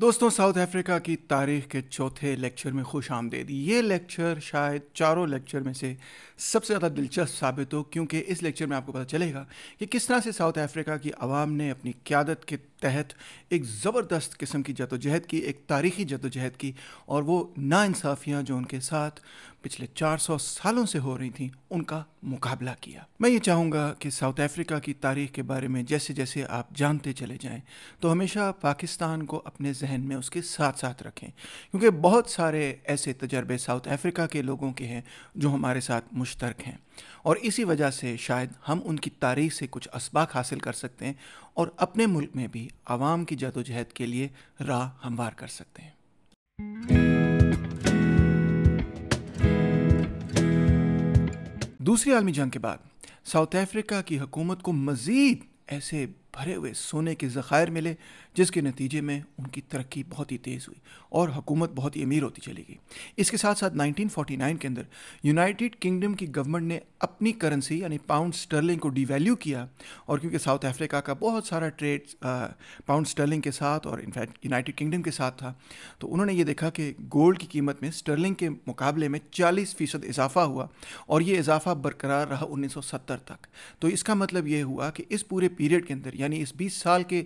दोस्तों south Africa की तारीख के चौथे लेक्चर में खुश आमदेद ये लेक्चर शायद चारों लेक्चर में से सबसे ज़्यादा दिलचस्प साबित हो क्योंकि इस लेक्चर में आपको पता चलेगा कि किस तरह से साउथ अफ्रीका की आवाम ने अपनी क्यादत के तहत एक ज़बरदस्त किस्म की जदोजहद की एक तारीखी जदोजहद की और वो नाानसाफ़ियाँ जो उनके साथ पिछले 400 सालों से हो रही थी उनका मुकाबला किया मैं ये चाहूँगा कि साउथ अफ्रीका की तारीख के बारे में जैसे जैसे आप जानते चले जाएं तो हमेशा पाकिस्तान को अपने जहन में उसके साथ साथ रखें क्योंकि बहुत सारे ऐसे तजर्बे साउथ अफ्रीका के लोगों के हैं जो हमारे साथ मुश्तरक हैं और इसी वजह से शायद हम उनकी तारीख से कुछ इसबाक हासिल कर सकते हैं और अपने मुल्क में भी आवाम की जदोजहद के लिए राह हमवार कर सकते हैं दूसरी आलमी जंग के बाद साउथ अफ्रीका की हुकूमत को मज़ीद ऐसे भरे हुए सोने के ज़खायर मिले जिसके नतीजे में उनकी तरक्की बहुत ही तेज़ हुई और हुकूमत बहुत ही अमीर होती चली गई इसके साथ साथ 1949 के अंदर यूनाइटेड किंगडम की गवर्नमेंट ने अपनी करेंसी यानी पाउंड स्टर्लिंग को डिवेल्यू किया और क्योंकि साउथ अफ्रीका का बहुत सारा ट्रेड पाउंड स्टर्लिंग के साथ और इनफैक्ट यूनाइटेड किंगडम के साथ था तो उन्होंने ये देखा कि गोल्ड की कीमत में स्टर्लिंग के मुकाबले में चालीस फ़ीसद इजाफा हुआ और ये इजाफा बरकरार रहा उन्नीस तक तो इसका मतलब ये हुआ कि इस पूरे पीरियड के अंदर यानी यानी इस 20 साल के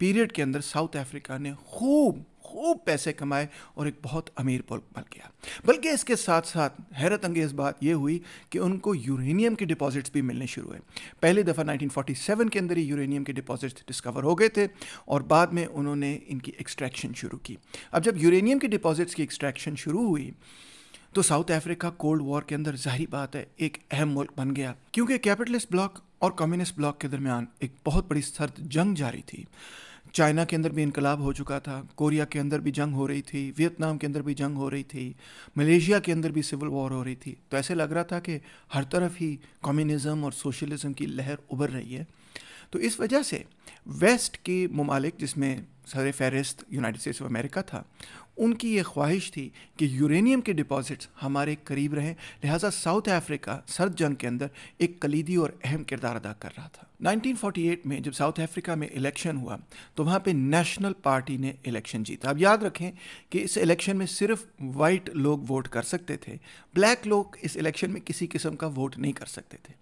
पीरियड के अंदर साउथ अफ्रीका ने खूब खूब पैसे कमाए और एक बहुत अमीर पुल बन गया बल्कि इसके साथ साथ हैरत अंगेज़ बात यह हुई कि उनको यूरेनियम के डिपॉजिट्स भी मिलने शुरू हुए पहली दफ़ा 1947 के अंदर ही यूरेनियम के डिपॉजिट्स डिस्कवर हो गए थे और बाद में उन्होंने इनकी एक्सट्रैक्शन शुरू की अब जब यूरेनियम के डिपॉजिट्स की एक्सट्रैक्शन शुरू हुई तो साउथ अफ्रीका कोल्ड वॉर के अंदर जाहिर बात है एक अहम मुल्क बन गया क्योंकि कैपिटलिस्ट ब्लॉक और कम्युनिस्ट ब्लॉक के दरमियान एक बहुत बड़ी सर्द जंग जारी थी चाइना के अंदर भी इनकलाब हो चुका था कोरिया के अंदर भी जंग हो रही थी वियतनाम के अंदर भी जंग हो रही थी मलेशिया के अंदर भी सिविल वॉर हो रही थी तो ऐसे लग रहा था कि हर तरफ ही कम्युनिज़म और सोशलिज़म की लहर उभर रही है तो इस वजह से वेस्ट के ममालिक जिसमें सर फहरिस्त यूनाइटेड स्टेट्स ऑफ अमेरिका था उनकी ये ख्वाहिश थी कि यूरेनियम के डिपॉजिट्स हमारे करीब रहें लिहाजा साउथ अफ्रीका सर्द जंग के अंदर एक कलीदी और अहम किरदार अदा कर रहा था 1948 में जब साउथ अफ्रीका में इलेक्शन हुआ तो वहाँ पे नेशनल पार्टी ने इलेक्शन जीता अब याद रखें कि इस इलेक्शन में सिर्फ वाइट लोग वोट कर सकते थे ब्लैक लोग इस इलेक्शन में किसी किस्म का वोट नहीं कर सकते थे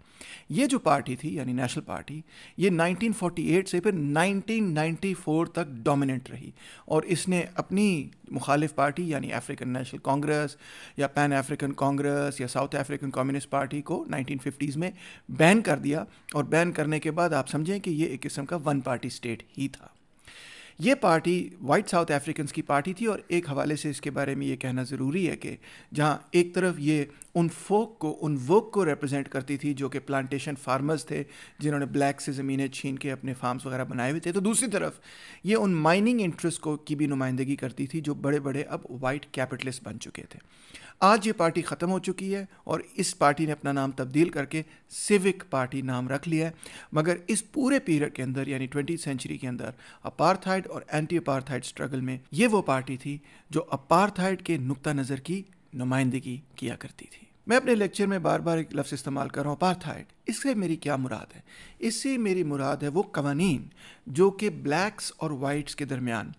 ये जो पार्टी थी यानी नेशनल पार्टी ये 1948 से फिर 1994 तक डोमिनेंट रही और इसने अपनी मुखालिफ पार्टी यानी अफ्रीकन नेशनल कांग्रेस या पैन अफ्रीकन कांग्रेस या साउथ अफ्रीकन कम्युनिस्ट पार्टी को 1950s में बैन कर दिया और बैन करने के बाद आप समझें कि ये एक किस्म का वन पार्टी स्टेट ही था ये पार्टी वाइट साउथ अफ्रीकन्स की पार्टी थी और एक हवाले से इसके बारे में ये कहना ज़रूरी है कि जहाँ एक तरफ ये उन फोक को उन वोक को रिप्रेजेंट करती थी जो कि प्लांटेशन फार्मर्स थे जिन्होंने ब्लैक से ज़मीनें छीन के अपने फार्म्स वगैरह बनाए हुए थे तो दूसरी तरफ ये उन माइनिंग इंटरेस्ट को की भी नुमाइंदगी करती थी जो बड़े बड़े अब वाइट कैपिटलिस्ट बन चुके थे आज ये पार्टी ख़त्म हो चुकी है और इस पार्टी ने अपना नाम तब्दील करके सिविक पार्टी नाम रख लिया है मगर इस पूरे पीरियड के अंदर यानी ट्वेंटी सेंचुरी के अंदर अपारथाइड और एंटी अपारथाइड स्ट्रगल में ये वो पार्टी थी जो अपारथाइड के नुक़ नज़र की नुमाइंदगी किया करती थी मैं अपने लेक्चर में बार बार एक लफ्ज़ इस्तेमाल कर रहा हूँ अपार्थाइड इससे मेरी क्या मुराद है इससे मेरी मुराद है वो कवानी जो कि ब्लैक्स और वाइट्स के दरमियान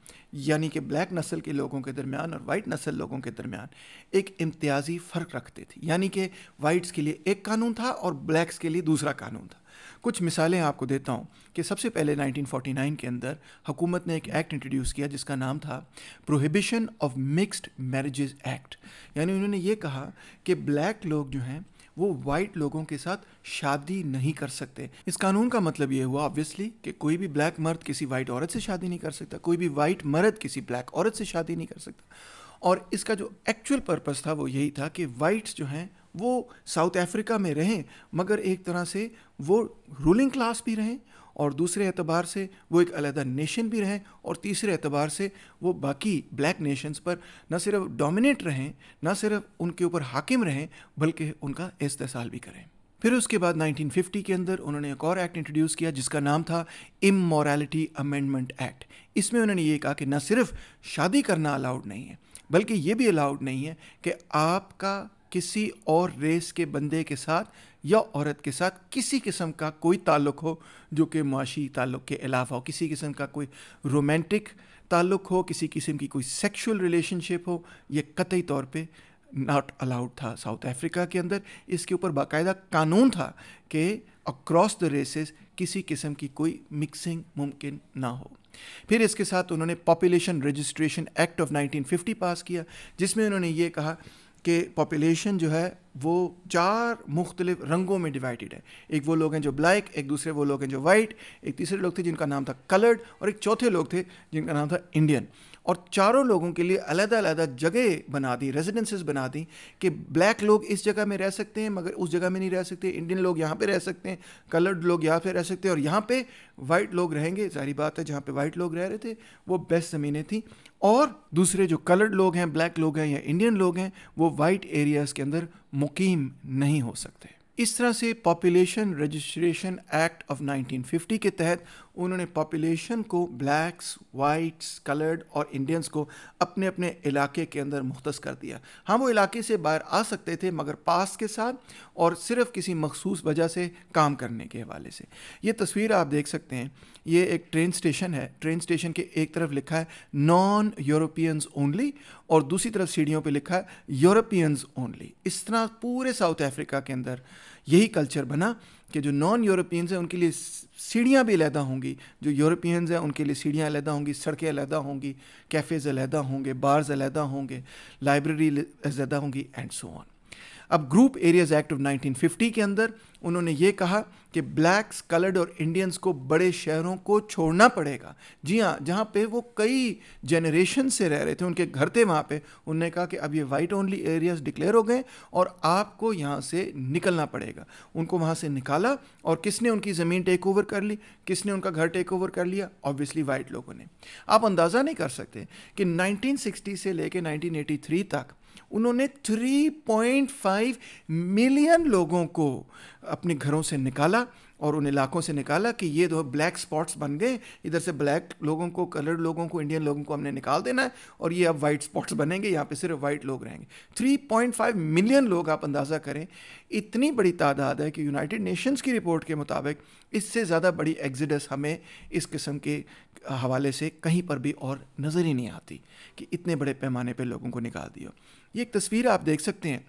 यानी कि ब्लैक नस्ल के लोगों के दरमियान और वाइट नस्ल लोगों के दरमियान एक इम्तियाजी फ़र्क रखते थे यानी कि वाइट्स के लिए एक कानून था और ब्लैक्स के लिए दूसरा कानून था कुछ मिसालें आपको देता हूँ कि सबसे पहले 1949 के अंदर हुकूमत ने एक एक्ट इंट्रोड्यूस किया जिसका नाम था prohibition of mixed marriages act यानी उन्होंने ये कहा कि ब्लैक लोग जो हैं वो वाइट लोगों के साथ शादी नहीं कर सकते इस कानून का मतलब ये हुआ ऑब्वियसली कि कोई भी ब्लैक मर्द किसी वाइट औरत से शादी नहीं कर सकता कोई भी वाइट मर्द किसी ब्लैक औरत से शादी नहीं कर सकता और इसका जो एक्चुअल पर्पज़ था वो यही था कि वाइट्स जो हैं वो साउथ अफ्रीका में रहें मगर एक तरह से वो रूलिंग क्लास भी रहें और दूसरे एतबार से वो एक अलहदा नेशन भी रहें और तीसरे एतबार से वो बाकी ब्लैक नेशंस पर न सिर्फ डोमिनेट रहें न सिर्फ उनके ऊपर हाकिम रहें बल्कि उनका इस्तेसाल भी करें फिर उसके बाद 1950 के अंदर उन्होंने एक और एक्ट इंट्रोड्यूस किया जिसका नाम था इमोरालिटी अमेंडमेंट एक्ट इसमें उन्होंने ये कहा कि न सिर्फ शादी करना अलाउड नहीं है बल्कि ये भी अलाउड नहीं है कि आपका किसी और रेस के बंदे के साथ या औरत के साथ किसी किस्म का कोई ताल्लुक़ हो जो कि मुआशी ताल्लुक़ के अलावा हो किसी किस्म का कोई रोमांटिक ताल्लुक़ हो किसी किस्म की कोई सेक्शुअल रिलेशनशिप हो ये कतई तौर पे नॉट अलाउड था साउथ अफ्रीका के अंदर इसके ऊपर बाकायदा कानून था कि अक्रॉस द रेसेस किसी किस्म की कोई मिक्सिंग मुमकिन ना हो फिर इसके साथ उन्होंने population registration act of 1950 pass किया जिसमें उन्होंने ये कहा कि पॉपुलेशन जो है वो चार मुख्तलिफ रंगों में डिवाइडेड है एक वो लोग हैं जो ब्लैक एक दूसरे वो लोग हैं जो वाइट एक तीसरे लोग थे जिनका नाम था कलर्ड और एक चौथे लोग थे जिनका नाम था इंडियन और चारों लोगों के लिए अलग अलग जगह बना दी रेजिडेंसेस बना दी कि ब्लैक लोग इस जगह में रह सकते हैं मगर उस जगह में नहीं रह सकते इंडियन लोग यहाँ पे रह सकते हैं कलर्ड लोग यहाँ पे रह सकते हैं और यहाँ पे वाइट लोग रहेंगे सारी बात है जहाँ पे वाइट लोग रह रहे थे वो बेस्ट ज़मीनें थी और दूसरे जो कलर्ड लोग हैं ब्लैक लोग हैं या इंडियन लोग हैं वो वाइट एरियाज़ के अंदर मुकीम नहीं हो सकते इस तरह से पॉपुलेशन रजिस्ट्रेशन एक्ट ऑफ 1950 के तहत उन्होंने पॉपुलेशन को ब्लैक्स वाइट्स कलर्ड और इंडियंस को अपने अपने इलाके के अंदर मुख्त कर दिया हाँ वो इलाके से बाहर आ सकते थे मगर पास के साथ और सिर्फ किसी मखसूस वजह से काम करने के हवाले से ये तस्वीर आप देख सकते हैं ये एक ट्रेन स्टेशन है ट्रेन स्टेशन के एक तरफ लिखा है नॉन यूरोपियंस ओनली और दूसरी तरफ सीढ़ियों पे लिखा है यूरोपियंस ओनली इस तरह पूरे साउथ अफ्रीका के अंदर यही कल्चर बना कि जो नॉन यूरोपियंस हैं उनके लिए सीढ़ियाँ भी अलहदा होंगी जो यूरोपियंस हैं उनके लिए सीढ़ियाँ अलहदा होंगी सड़कें अलहदा होंगी कैफ़ेज़ अलहदा होंगे बार्स अलहदा होंगे लाइब्रेरी अलहदा होंगी एंड सो ऑन अब ग्रुप एरियाज एक्ट ऑफ 1950 के अंदर उन्होंने ये कहा कि ब्लैक्स कलर्ड और इंडियंस को बड़े शहरों को छोड़ना पड़ेगा जी हाँ जहाँ पे वो कई जनरेशन से रह रहे थे उनके घर थे वहाँ पे उन्होंने कहा कि अब ये वाइट ओनली एरियाज डिक्लेयर हो गए और आपको यहाँ से निकलना पड़ेगा उनको वहाँ से निकाला और किसने उनकी ज़मीन टेक ओवर कर ली किसने उनका घर टेक ओवर कर लिया ऑब्वियसली वाइट लोगों ने आप अंदाज़ा नहीं कर सकते कि 1960 से लेकर 1983 तक उन्होंने 3.5 मिलियन लोगों को अपने घरों से निकाला और उन इलाकों से निकाला कि ये दो ब्लैक स्पॉट्स बन गए इधर से ब्लैक लोगों को कलर्ड लोगों को इंडियन लोगों को हमने निकाल देना है और ये अब वाइट स्पॉट्स बनेंगे यहाँ पे सिर्फ वाइट लोग रहेंगे 3.5 मिलियन लोग आप अंदाज़ा करें इतनी बड़ी तादाद है कि यूनाइटेड नेशंस की रिपोर्ट के मुताबिक इससे ज़्यादा बड़ी एग्जिडस हमें इस किस्म के हवाले से कहीं पर भी और नज़र ही नहीं आती कि इतने बड़े पैमाने पर लोगों को निकाल दिया ये एक तस्वीर आप देख सकते हैं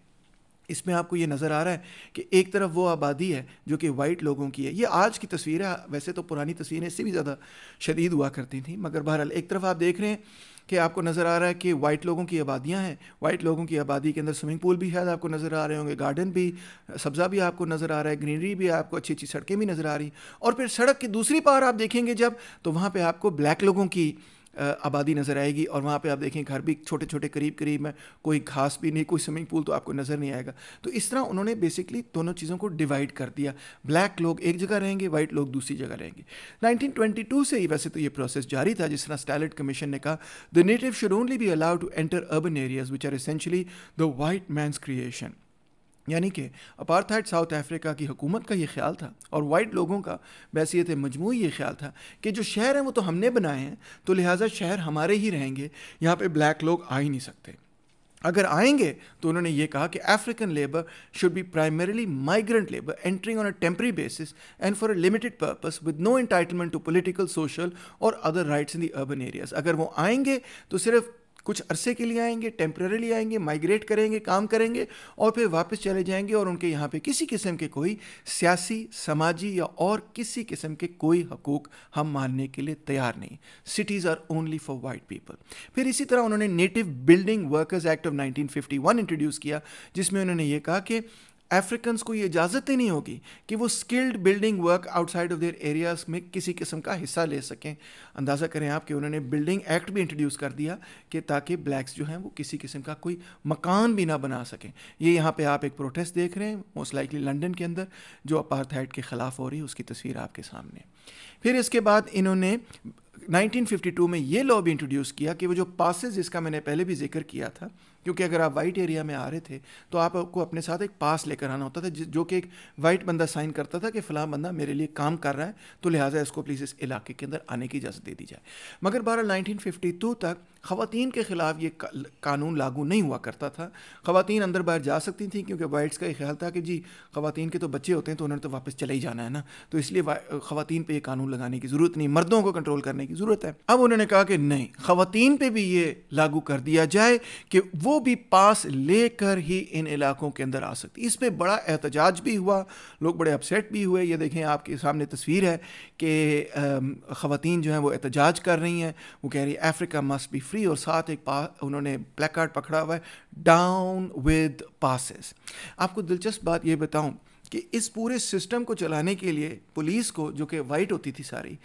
इसमें आपको ये नज़र आ रहा है कि एक तरफ वो आबादी है जो कि वाइट लोगों की है ये आज की तस्वीर है वैसे तो पुरानी तस्वीरें इससे भी ज़्यादा शदीद हुआ करती थी मगर बहरहाल एक तरफ आप देख रहे हैं कि आपको नज़र आ रहा है कि वाइट लोगों की आबादियाँ हैं वाइट लोगों की आबादी के अंदर स्विमिंग पूल भी शायद आपको नज़र आ रहे होंगे गार्डन भी सब्ज़ा भी आपको नज़र आ रहा है ग्रीनरी भी आपको अच्छी अच्छी सड़कें भी नज़र आ रही और फिर सड़क की दूसरी पार आप देखेंगे जब तो वहाँ पर आपको ब्लैक लोगों की आबादी नज़र आएगी और वहाँ पे आप देखें घर भी छोटे छोटे करीब करीब में कोई घास भी नहीं कोई स्विमिंग पूल तो आपको नज़र नहीं आएगा तो इस तरह उन्होंने बेसिकली दोनों चीज़ों को डिवाइड कर दिया ब्लैक लोग एक जगह रहेंगे वाइट लोग दूसरी जगह रहेंगे 1922 से ही वैसे तो ये प्रोसेस जारी था जिस तरह स्टैलेट कमीशन ने कहा the native should only be allowed to enter urban areas which are essentially the white man's creation यानी कि अपार्थाइड साउथ अफ्रीका की हुकूमत का ये ख्याल था और वाइट लोगों का बैसीत मजमू ये ख्याल था कि जो शहर हैं वो तो हमने बनाए हैं तो लिहाजा शहर हमारे ही रहेंगे यहाँ पे ब्लैक लोग आ ही नहीं सकते अगर आएंगे तो उन्होंने ये कहा कि African labour should be primarily migrant labour entering on a temporary basis and for a limited purpose with no entitlement to political social और other rights in the urban areas अगर वो आएंगे तो सिर्फ कुछ अरसे के लिए आएंगे टेम्प्रेरली आएंगे माइग्रेट करेंगे काम करेंगे और फिर वापस चले जाएंगे और उनके यहाँ पे किसी किस्म के कोई सियासी समाजी या और किसी किस्म के कोई हकूक हम मानने के लिए तैयार नहीं cities are only for white people फिर इसी तरह उन्होंने native building workers act of 1951 introduce किया जिसमें उन्होंने ये कहा कि अफ्रीकन्स को ये इजाज़त ही नहीं होगी कि वो skilled building work outside of their areas में किसी किस्म का हिस्सा ले सकें अंदाज़ा करें आप कि उन्होंने बिल्डिंग एक्ट भी इंट्रोड्यूस कर दिया कि ताकि ब्लैक्स जो हैं वो किसी किस्म का कोई मकान भी ना बना सकें ये यहाँ पर आप एक प्रोटेस्ट देख रहे हैं मोस्ट लाइकली लंडन के अंदर जो अपार्थाइड के ख़िलाफ़ हो रही है उसकी तस्वीर आपके सामने फिर इसके बाद इन्होंने 1952 में ये लॉ भी इंट्रोड्यूस किया कि वो जो पासेज जिसका मैंने पहले भी जिक्र किया था क्योंकि अगर आप वाइट एरिया में आ रहे थे तो आपको अपने साथ एक पास लेकर आना होता था जो कि एक वाइट बंदा साइन करता था कि फ़लाँ बंदा मेरे लिए काम कर रहा है तो लिहाजा इसको प्लीज़ इस इलाके के अंदर आने की इजाज़त दे दी जाए मगर बारह नाइनटीन तक खातन के ख़िलाफ़ ये कानून लागू नहीं हुआ करता था खातन अंदर बाहर जा सकती थी क्योंकि वाइट्स का ये ख्याल था कि जी खातन के तो बच्चे होते हैं तो उन्होंने तो वापस चले ही जाना है ना तो इसलिए खातन पर यह कानून लगाने की ज़रूरत नहीं मर्दों को कंट्रोल करने की ज़रूरत है अब उन्होंने कहा कि नहीं ख़वान पर भी ये लागू कर दिया जाए कि वो भी पास लेकर ही इन इलाकों के अंदर आ सकती इस पर बड़ा एहतजाज भी हुआ लोग बड़े अपसेट भी हुए ये देखें आपके सामने तस्वीर है कि ख़वान जो हैं वो एहतजाज कर रही हैं वो कह रही है अफ्रीका मस्ट बी फ्री और साथ एक उन्होंने ब्लैक कार्ड पकड़ा हुआ है डाउन विद पासिस आपको दिलचस्प बात यह बताऊं कि इस पूरे सिस्टम को चलाने के लिए पुलिस को जो कि वाइट होती थी सारी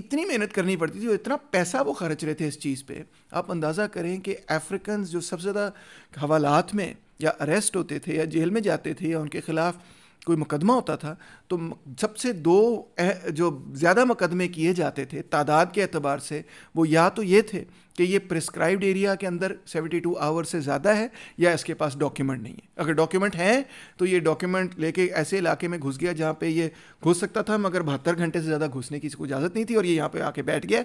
इतनी मेहनत करनी पड़ती थी और इतना पैसा वो खर्च रहे थे इस चीज़ पे आप अंदाज़ा करें कि अफ्रीकन जो सबसे ज़्यादा हवालात में या अरेस्ट होते थे या जेल में जाते थे या उनके ख़िलाफ़ कोई मुकदमा होता था तो सबसे दो जो ज़्यादा मुकदमे किए जाते थे तादाद के अतबार से वो या तो ये थे कि ये प्रिस्क्राइब्ड एरिया के अंदर 72 आवर से ज़्यादा है या इसके पास डॉक्यूमेंट नहीं है अगर डॉक्यूमेंट हैं तो ये डॉक्यूमेंट लेके ऐसे इलाके में घुस गया जहाँ पे ये घुस सकता था मगर बहत्तर घंटे से ज़्यादा घुसने की इसको इजाज़त नहीं थी और ये यहाँ पर आके बैठ गया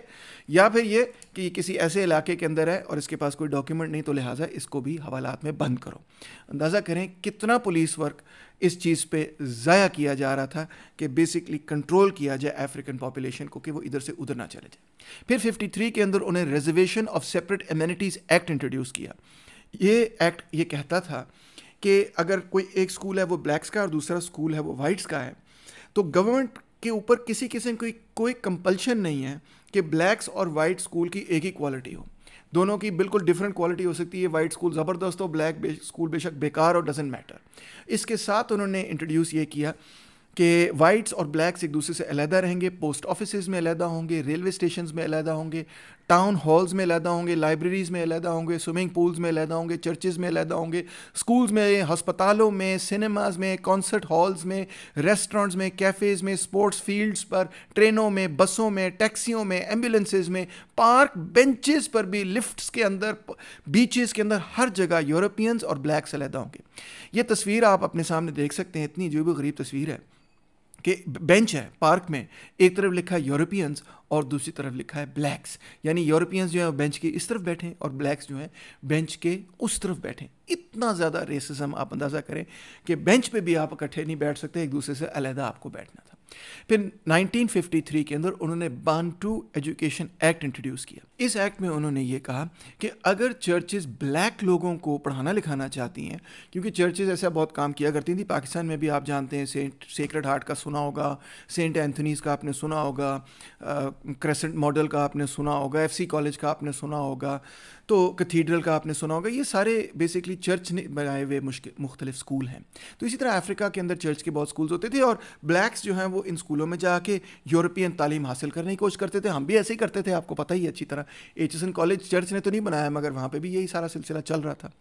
या फिर ये कि किसी ऐसे इलाके के अंदर है और इसके पास कोई डॉक्यूमेंट नहीं तो लिहाजा इसको भी हवालात में बंद करो अंदाज़ा करें कितना पुलिस वर्क इस चीज़ पे ज़ाया किया जा रहा था कि बेसिकली कंट्रोल किया जाए अफ्रीकन पॉपुलेशन को कि वो इधर से उधर ना चले जाए फिर 53 के अंदर उन्हें reservation of separate amenities act introduce किया ये एक्ट ये कहता था कि अगर कोई एक स्कूल है वो ब्लैक्स का और दूसरा स्कूल है वो वाइट्स का है तो गवर्नमेंट के ऊपर किसी किस्म की कोई कंपल्शन नहीं है कि ब्लैक्स और वाइट स्कूल की एक ही क्वालिटी हो दोनों की बिल्कुल डिफरेंट क्वालिटी हो सकती है वाइट स्कूल ज़बरदस्त हो ब्लैक स्कूल बेशक बेकार और डजेंट मैटर इसके साथ उन्होंने इंट्रोड्यूस ये किया कि वाइट्स और ब्लैक्स एक दूसरे से अलहदा रहेंगे पोस्ट ऑफिस में अलहदा होंगे रेलवे स्टेशन में अलहदा होंगे टाउन हॉल्स में अलहदा होंगे लाइब्रेरीज़ में अलहदा होंगे स्विमिंग पूल्स में अलहदा होंगे चर्चेज़ में अलहदा होंगे स्कूल्स में हस्पतालों में सिनेमाज़ में कॉन्सर्ट हॉल्स में रेस्टोरेंट्स में कैफ़ेज़ में स्पोर्ट्स फील्ड्स पर ट्रेनों में बसों में टैक्सियों में एम्बुलेंसेज में पार्क बेंचेस पर भी लिफ्ट्स के अंदर बीचेस के अंदर हर जगह यूरोपियंस और ब्लैक्स अलहदा होंगे ये तस्वीर आप अपने सामने देख सकते हैं इतनी जो भी गरीब तस्वीर है कि बेंच है पार्क में एक तरफ लिखा है यूरोपियंस और दूसरी तरफ लिखा है ब्लैक्स यानी यूरोपियंस जो है बेंच के इस तरफ बैठे और ब्लैक्स जो है बेंच के उस तरफ बैठे इतना ज़्यादा रेसिज्म आप अंदाज़ा करें कि बेंच पे भी आप इकट्ठे नहीं बैठ सकते एक दूसरे से अलहदा आपको बैठना फिर 1953 के अंदर उन्होंने बानटू एजुकेशन एक्ट इंट्रोड्यूस किया इस एक्ट में उन्होंने ये कहा कि अगर चर्चेज ब्लैक लोगों को पढ़ाना लिखाना चाहती हैं क्योंकि चर्चेज ऐसा बहुत काम किया करती थी पाकिस्तान में भी आप जानते हैं सेंट सेक्रेड हार्ट का सुना होगा सेंट एंथनीज का आपने सुना होगा क्रेसेंट मॉडल का आपने सुना होगा एफ कॉलेज का आपने सुना होगा तो कथीड्रल का आपने सुना होगा ये सारे बेसिकली चर्च ने बनाए हुए मुश्किल मुख्तलिफ स्कूल हैं तो इसी तरह अफ्रीका के अंदर चर्च के बहुत स्कूल्स होते थे और ब्लैक्स जो हैं वो इन स्कूलों में जाके यूरोपियन तालीम हासिल करने की कोशिश करते थे हम भी ऐसे ही करते थे आपको पता ही अच्छी तरह एन कॉलेज चर्च ने तो नहीं बनाया मगर वहाँ पर भी यही सारा सिलसिला चल रहा था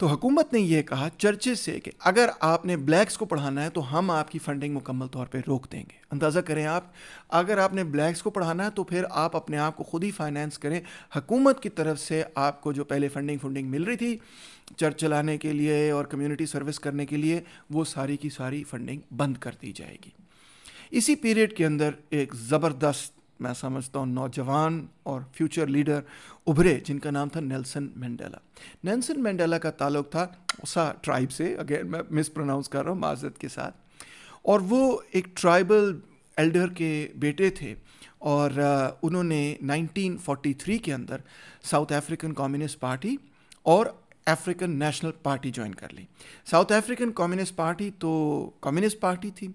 तो हुकूमत ने यह कहा चर्चे से कि अगर आपने ब्लैक्स को पढ़ाना है तो हम आपकी फ़ंडिंग मुकम्मल तौर पर रोक देंगे अंदाज़ा करें आप अगर आपने ब्लैक्स को पढ़ाना है तो फिर आप अपने आप को ख़ुद ही फाइनेंस करें हकूमत की तरफ से आपको जो पहले फ़ंडिंग फंडिंग मिल रही थी चर्च चलाने के लिए और कम्युनिटी सर्विस करने के लिए वो सारी की सारी फंडिंग बंद कर दी जाएगी इसी पीरियड के अंदर एक ज़बरदस्त मैं समझता हूँ नौजवान और फ्यूचर लीडर उभरे जिनका नाम था नेल्सन मंडेला नेल्सन मंडेला का ताल्लुक था उसा ट्राइब से अगेन मैं मिस प्रोनाउंस कर रहा हूँ माजरत के साथ और वो एक ट्राइबल एल्डर के बेटे थे और uh, उन्होंने 1943 के अंदर साउथ अफ्रीकन कम्युनिस्ट पार्टी और अफ्रीकन नेशनल पार्टी ज्वाइन कर ली साउथ अफ्रीकन कम्युनिस्ट पार्टी तो कम्युनिस्ट पार्टी थी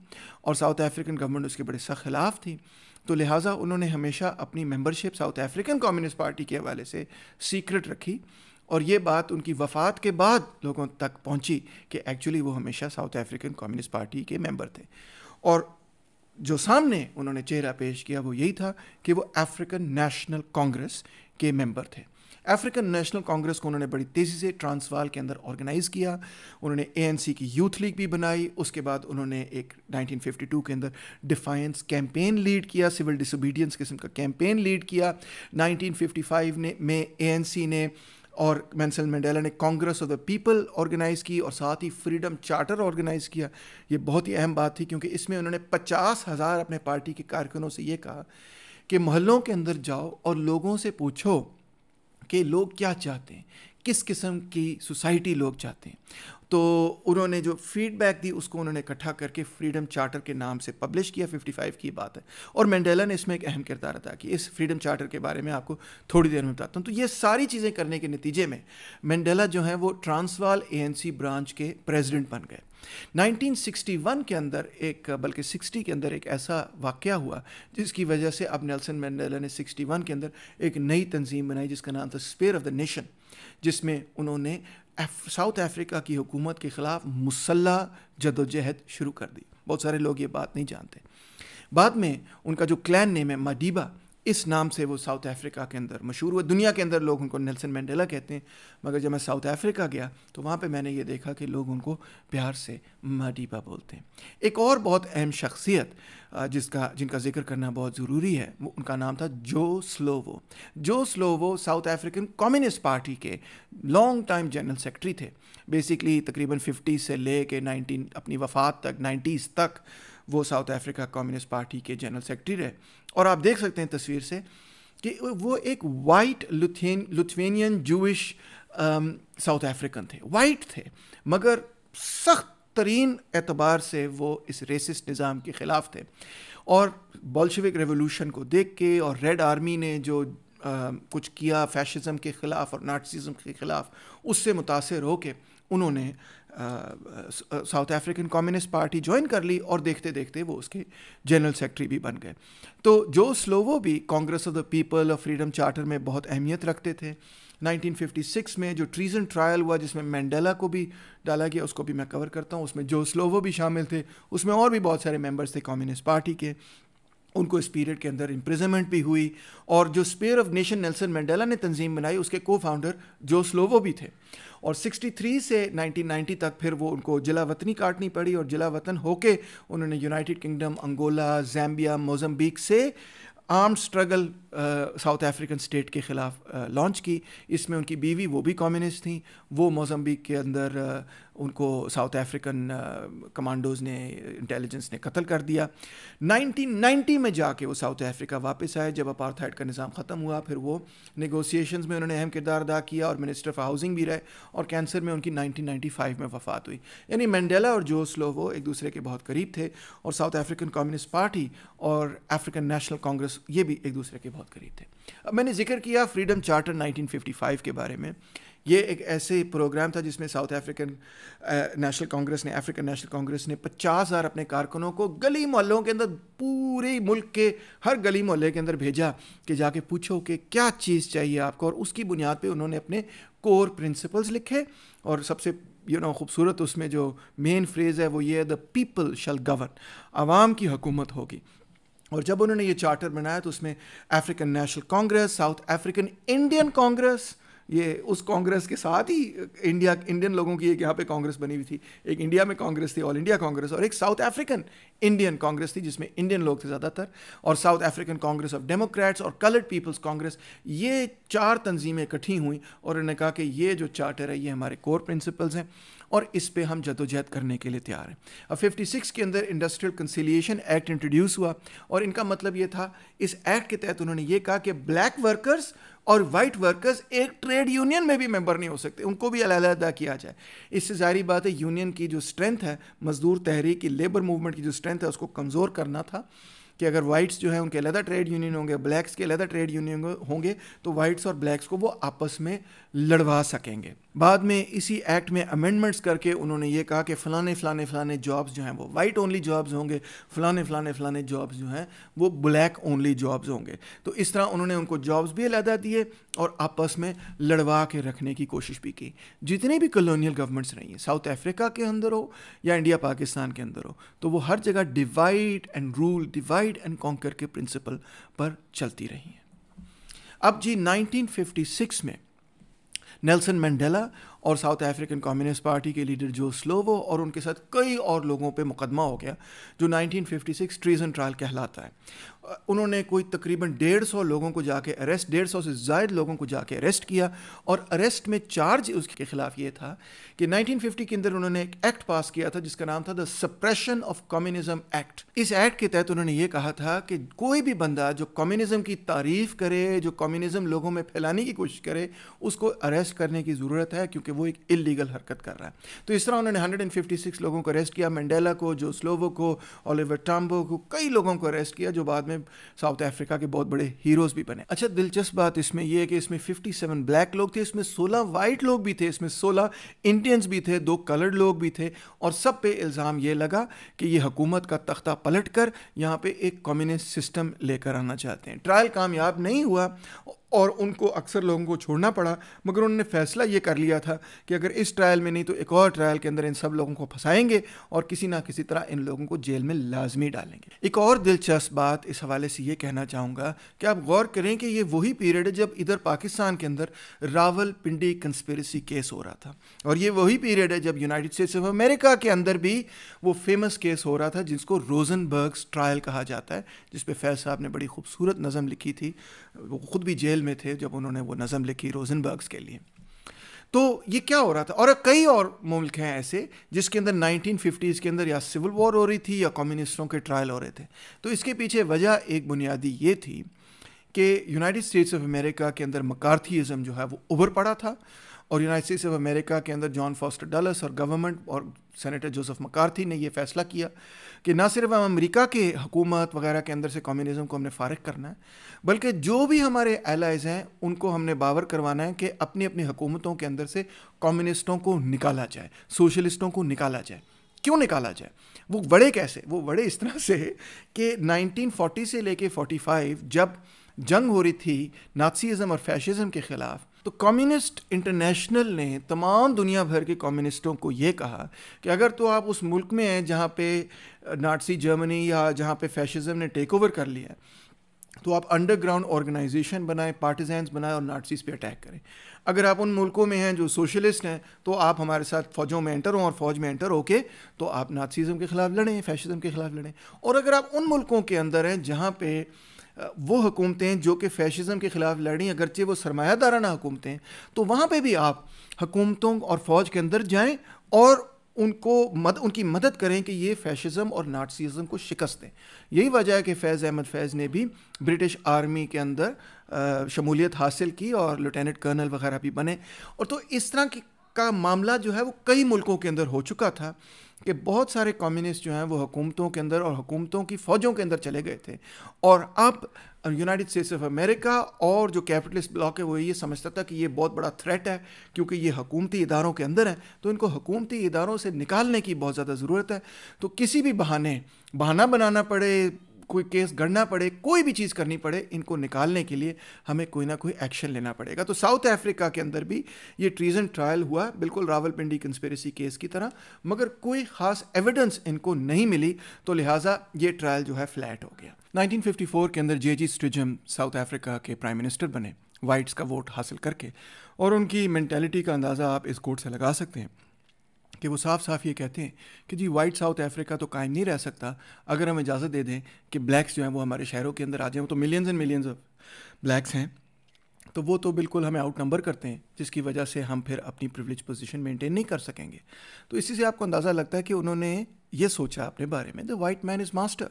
और साउथ अफ्रीकन गवर्नमेंट उसके बड़े सख्त खिलाफ थी तो लिहाजा उन्होंने हमेशा अपनी membership South African communist party के हवाले से सीक्रेट रखी और ये बात उनकी वफ़ात के बाद लोगों तक पहुंची कि एक्चुअली वो हमेशा साउथ अफ्रीकन कम्युनिस्ट पार्टी के मेंबर थे और जो सामने उन्होंने चेहरा पेश किया वो यही था कि वो अफ्रीकन नेशनल कांग्रेस के मेंबर थे अफ्रीकन नेशनल कांग्रेस को उन्होंने बड़ी तेज़ी से ट्रांसवाल के अंदर ऑर्गेनाइज़ किया उन्होंने ए की यूथ लीग भी बनाई उसके बाद उन्होंने एक 1952 के अंदर डिफाइंस कैंपेन लीड किया सिविल डिसोबीडियंस किस्म का कैंपेन लीड किया 1955 ने में ए ने और मैंसल मंडेला ने Congress of the People organise की और साथ ही फ्रीडम चार्टर ऑर्गेनाइज़ किया ये बहुत ही अहम बात थी क्योंकि इसमें उन्होंने पचास हज़ार अपने पार्टी के कारकुनों से ये कहा कि मोहल्लों के अंदर जाओ और लोगों से पूछो कि लोग क्या चाहते हैं किस किस्म की सोसाइटी लोग चाहते हैं तो उन्होंने जो फीडबैक दी उसको उन्होंने इकट्ठा करके फ्रीडम चार्टर के नाम से पब्लिश किया 55 की बात है और मैंडेला ने इसमें एक अहम किरदार अदा किया इस फ्रीडम चार्टर के बारे में आपको थोड़ी देर में बताता हूँ तो ये सारी चीज़ें करने के नतीजे में मैंडेला जो है वो ट्रांसवाल ए ब्रांच के प्रेजिडेंट बन गए 1961 के अंदर एक बल्कि 60 के अंदर एक ऐसा वाक्य हुआ जिसकी वजह से अब नेल्सन मैंडेला ने 61 के अंदर एक नई तंजीम बनाई जिसका नाम था स्पेयर ऑफ द नेशन जिसमें उन्होंने साउथ अफ्रीका की हुकूमत के ख़िलाफ़ मुसल्ह जदोजहद शुरू कर दी बहुत सारे लोग ये बात नहीं जानते बाद में उनका जो क्लैन नेम है मडीबा इस नाम से वो साउथ अफ्रीका के अंदर मशहूर हुआ दुनिया के अंदर लोग उनको नेल्सन मैंडेला कहते हैं मगर जब मैं साउथ अफ्रीका गया तो वहाँ पे मैंने ये देखा कि लोग उनको प्यार से मडीबा बोलते हैं एक और बहुत अहम शख्सियत जिसका जिनका जिक्र करना बहुत ज़रूरी है वो उनका नाम था जो स्लोवो जो Slovo south African communist party के लॉन्ग टाइम जनरल सेक्रेटरी थे बेसिकली तकरीबन फिफ्टी से ले के नाइनटीन अपनी वफात तक नाइन्टीज़ तक वो साउथ अफ्रीका कम्युनिस्ट पार्टी के जनरल सेक्रेटरी रहे और आप देख सकते हैं तस्वीर से कि वो एक white Lithuan Lithuanian Jewish South African थे वाइट थे मगर सख्त तरीन एतबार से वो इस रेसिस्ट निज़ाम के ख़िलाफ़ थे और बोलशविक रेवोल्यूशन को देख के और रेड आर्मी ने जो आ, um, कुछ किया फैशिज़म के ख़िलाफ़ और नाटसिज़म के ख़िलाफ़ उससे मुतासर होकर उन्होंने South African communist Party join कर ली और देखते देखते वो उसके जनरल सेक्रेटरी भी बन गए तो जो स्लोवो भी कांग्रेस ऑफ द पीपल और फ्रीडम चार्टर में बहुत अहमियत रखते थे 1956 में जो ट्रीजन ट्रायल हुआ जिसमें मैंडेला को भी डाला गया उसको भी मैं कवर करता हूँ उसमें जो स्लोवो भी शामिल थे उसमें और भी बहुत सारे मेंबर्स थे कम्युनिस्ट पार्टी के उनको इस पीरियड के अंदर इम्प्रिजमेंट भी हुई और जो spear of nation Nelson Mandela ने तंजीम बनाई उसके को फाउंडर जो स्लोवो भी थे और 63 से 1990 तक फिर वो उनको जिला वतनी काटनी पड़ी और जिला वतन होके उन्होंने United Kingdom Angola Zambia Mozambique से armed struggle South African state के ख़िलाफ़ लॉन्च uh, की इसमें उनकी बीवी वो भी कम्युनिस्ट थी वो मोजम्बिक के अंदर uh, उनको साउथ अफ्रीकन कमांडोज़ ने इंटेलिजेंस ने कत्ल कर दिया 1990 में जाके वो साउथ अफ्रीका वापस आए जब अपार्थाइड का निज़ाम ख़त्म हुआ फिर वो नेगोशिएशन में उन्होंने अहम किरदार अदा किया और मिनिस्टर ऑफ हाउसिंग भी रहे और कैंसर में उनकी 1995 में वफात हुई यानी मैंडेला और स्लो वो एक दूसरे के बहुत करीब थे और साउथ अफ्रीकन कम्युनिस्ट पार्टी और अफ्रीकन नेशनल कांग्रेस ये भी एक दूसरे के बहुत करीब थे अब मैंने जिक्र किया फ्रीडम चार्टर 1955 के बारे में ये एक ऐसे प्रोग्राम था जिसमें साउथ अफ्रीकन नेशनल कांग्रेस ने अफ्रीकन नेशनल कांग्रेस ने पचास हज़ार अपने कारकुनों को गली मोहल्लों के अंदर पूरे मुल्क के हर गली मोहल्ले के अंदर भेजा कि जाके पूछो कि क्या चीज़ चाहिए आपको और उसकी बुनियाद पर उन्होंने अपने कोर प्रिंसिपल्स लिखे और सबसे यू नो खूबसूरत उसमें जो मेन फ्रेज़ है वो ये है द पीपल शल गवर्न आवाम की हुकूमत होगी और जब उन्होंने ये चार्टर बनाया तो उसमें African National Congress South African Indian Congress ये उस कांग्रेस के साथ ही इंडिया इंडियन लोगों की एक यहाँ पे कांग्रेस बनी हुई थी एक इंडिया में कांग्रेस थी ऑल इंडिया कांग्रेस और एक साउथ अफ्रीकन इंडियन कांग्रेस थी जिसमें इंडियन लोग थे ज़्यादातर और South African Congress of Democrats और कलर्ड पीपल्स कांग्रेस ये चार तंजीमें इकट्ठी हुई और उन्होंने कहा कि ये जो चार्टर है ये हमारे कोर प्रिंसिपल्स हैं और इस पे हम जदोजहद करने के लिए तैयार हैं अब 56 के अंदर इंडस्ट्रियल कंसिलिएशन एक्ट इंट्रोड्यूस हुआ और इनका मतलब ये था इस एक्ट के तहत उन्होंने ये कहा कि ब्लैक वर्कर्स और वाइट वर्कर्स एक ट्रेड यूनियन में भी मेंबर नहीं हो सकते उनको भी अलहदा किया जाए इससे जारी बात है यूनियन की जो स्ट्रेंथ है मजदूर तहरीक की लेबर मूवमेंट की जो स्ट्रेंथ है उसको कमज़ोर करना था कि अगर वाइट्स जो है उनके अलहदा ट्रेड यूनियन होंगे ब्लैक्स के अलहदा ट्रेड यूनियन होंगे तो वाइट्स और ब्लैक्स को वो आपस में लड़वा सकेंगे बाद में इसी एक्ट में अमेंडमेंट्स करके उन्होंने ये कहा कि फ़लाने फ़लाने फ़लाने जॉब्स जो हैं वो वाइट ओनली जॉब्स होंगे फ़लाने फ़लाने फ़लाने जॉब्स जो हैं वो ब्लैक ओनली जॉब्स होंगे तो इस तरह उन्होंने उनको जॉब्स भी अलहदा दिए और आपस में लड़वा के रखने की कोशिश भी की जितने भी कॉलोनियल गवर्नमेंट्स रही हैं साउथ अफ्रीका के अंदर हो या इंडिया पाकिस्तान के अंदर हो तो वो हर जगह divide and rule divide and conquer के प्रिंसिपल पर चलती रही हैं अब जी 1956 में नेल्सन मंडेला और साउथ अफ्रीकन कम्युनिस्ट पार्टी के लीडर जो स्लोवो और उनके साथ कई और लोगों पे मुकदमा हो गया जो 1956 ट्रीजन ट्रायल कहलाता है उन्होंने कोई तकरीबन डेढ़ सौ लोगों को जाके अरेस्ट डेढ़ सौ से ज़ायद लोगों को जाके अरेस्ट किया और अरेस्ट में चार्ज उसके खिलाफ ये था कि 1950 के अंदर उन्होंने एक एक्ट पास किया था जिसका नाम था the Suppression of Communism Act इस एक्ट के तहत उन्होंने ये कहा था कि कोई भी बंदा जो कम्युनिज्म की तारीफ करे जो कम्युनिज्म लोगों में फैलाने की कोशिश करे उसको अरेस्ट करने की ज़रूरत है क्योंकि वो एक इलीगल हरकत कर रहा है तो इस तरह उन्होंने 156 लोगों को अरेस्ट किया मंडेला को जो स्लोवो को ओलिवर टाम्बो को कई लोगों को अरेस्ट किया जो बाद में साउथ अफ्रीका के बहुत बड़े हीरोज भी बने अच्छा दिलचस्प बात इसमें यह है कि इसमें फिफ्टी ब्लैक लोग थे इसमें सोलह वाइट लोग भी थे इसमें सोलह इंडियंस भी थे दो कलर्ड लोग भी थे और सब पे इल्ज़ाम ये लगा कि ये हुकूमत का तख्ता पलट कर यहाँ पे एक कम्युनिस्ट सिस्टम लेकर आना चाहते हैं ट्रायल कामयाब नहीं हुआ और उनको अक्सर लोगों को छोड़ना पड़ा मगर उन्होंने फैसला ये कर लिया था कि अगर इस ट्रायल में नहीं तो एक और ट्रायल के अंदर इन सब लोगों को फंसाएंगे और किसी ना किसी तरह इन लोगों को जेल में लाजमी डालेंगे एक और दिलचस्प बात इस हवाले से ये कहना चाहूँगा कि आप गौर करें कि ये वही पीरियड है जब इधर पाकिस्तान के अंदर रावल पिंडी कंस्पेरेसी केस हो रहा था और ये वही पीरियड है जब यूनाइटेड स्टेट्स ऑफ अमेरिका के अंदर भी वो फेमस केस हो रहा था जिसको रोजनबर्ग्स ट्रायल कहा जाता है जिस पर फैज साहब ने बड़ी खूबसूरत नज़म लिखी थी वो खुद भी जेल जेल में थे जब उन्होंने वो नज़म लिखी रोजनबर्ग्स के लिए तो ये क्या हो रहा था और कई और मुल्क हैं ऐसे जिसके अंदर 1950s के अंदर या सिविल वॉर हो रही थी या कम्युनिस्टों के ट्रायल हो रहे थे तो इसके पीछे वजह एक बुनियादी ये थी कि यूनाइटेड स्टेट्स ऑफ अमेरिका के अंदर मकारथीज़म जो है वो उभर पड़ा था और यूनाइटेड स्टेट्स ऑफ अमेरिका के अंदर जॉन फॉस्टर डलस और गवर्नमेंट और सेनेटर जोसेफ मकारथी ने ये फैसला किया कि ना सिर्फ हम अमेरिका के हुकूमत वगैरह के अंदर से कम्युनिज्म को हमने फारग करना है बल्कि जो भी हमारे एलाइज हैं उनको हमने बावर करवाना है कि अपनी अपनी हुकूमतों के अंदर से कम्युनिस्टों को निकाला जाए सोशलिस्टों को निकाला जाए क्यों निकाला जाए वो बड़े कैसे वो बड़े इस तरह से कि 1940 से लेके 45 जब जंग हो रही थी नाथसीज़म और फैशिज़म के ख़िलाफ़ तो कम्युनिस्ट इंटरनेशनल ने तमाम दुनिया भर के कम्युनिस्टों को ये कहा कि अगर तो आप उस मुल्क में हैं जहाँ पे नाटसी जर्मनी या जहाँ पे फैशिज़म ने टेक ओवर कर लिया है तो आप अंडरग्राउंड ऑर्गेनाइजेशन बनाएं पार्टीजैंस बनाएं और नाटसीज पे अटैक करें अगर आप उन मुल्कों में हैं जो सोशलिस्ट हैं तो आप हमारे साथ फौजों में एंटर हों और फौज में एंटर होके तो आप नाथसीज़म के ख़िलाफ़ लड़ें फैशिज़म के ख़िलाफ़ लड़ें और अगर आप उन मुल्कों के अंदर हैं जहाँ पर वो हुकूमतें जो कि फैशिज़म के ख़िलाफ़ लड़ें अगरचे वो सरमायादाराना हुकूमतें हैं तो वहाँ पर भी आप हुकूमतों और फ़ौज के अंदर जाएँ और उनको मद उनकी मदद करें कि ये फैशिज़म और नाटसीज़म को शिकस्त दें यही वजह है कि फैज़ अहमद फैज़ ने भी ब्रिटिश आर्मी के अंदर शमूलियत हासिल की और लेफ्टिनेंट कर्नल वगैरह भी बने और तो इस तरह की का मामला जो है वो कई मुल्कों के अंदर हो चुका था कि बहुत सारे कम्युनिस्ट जो हैं वो हुकूमतों के अंदर और हुकूमतों की फ़ौजों के अंदर चले गए थे और अब यूनाइटेड स्टेट्स ऑफ अमेरिका और जो कैपिटलिस्ट ब्लॉक है वो ये समझता था कि ये बहुत बड़ा थ्रेट है क्योंकि ये हकूमती इदारों के अंदर है तो इनको हकूमती इदारों से निकालने की बहुत ज़्यादा ज़रूरत है तो किसी भी बहाने बहाना बनाना पड़े कोई केस गढ़ना पड़े कोई भी चीज़ करनी पड़े इनको निकालने के लिए हमें कोई ना कोई एक्शन लेना पड़ेगा तो साउथ अफ्रीका के अंदर भी ये ट्रीजन ट्रायल हुआ बिल्कुल रावलपिंडी कंस्पेरेसी केस की तरह मगर कोई खास एविडेंस इनको नहीं मिली तो लिहाजा ये ट्रायल जो है फ्लैट हो गया 1954 के अंदर J G Strijdom South Africa के प्राइम मिनिस्टर बने वाइट्स का वोट हासिल करके और उनकी मैंटेलिटी का अंदाज़ा आप इस कोर्ट से लगा सकते हैं कि वो साफ साफ ये कहते हैं कि जी वाइट साउथ अफ्रीका तो कायम नहीं रह सकता अगर हम इजाज़त दे दें कि ब्लैक्स जो हैं वो हमारे शहरों के अंदर आ जाएँ तो millions and millions of blacks हैं तो वो तो बिल्कुल हमें आउट नंबर करते हैं जिसकी वजह से हम फिर अपनी प्रिविलेज पोजीशन मेंटेन नहीं कर सकेंगे तो इसी से आपको अंदाज़ा लगता है कि उन्होंने ये सोचा अपने बारे में the white man is master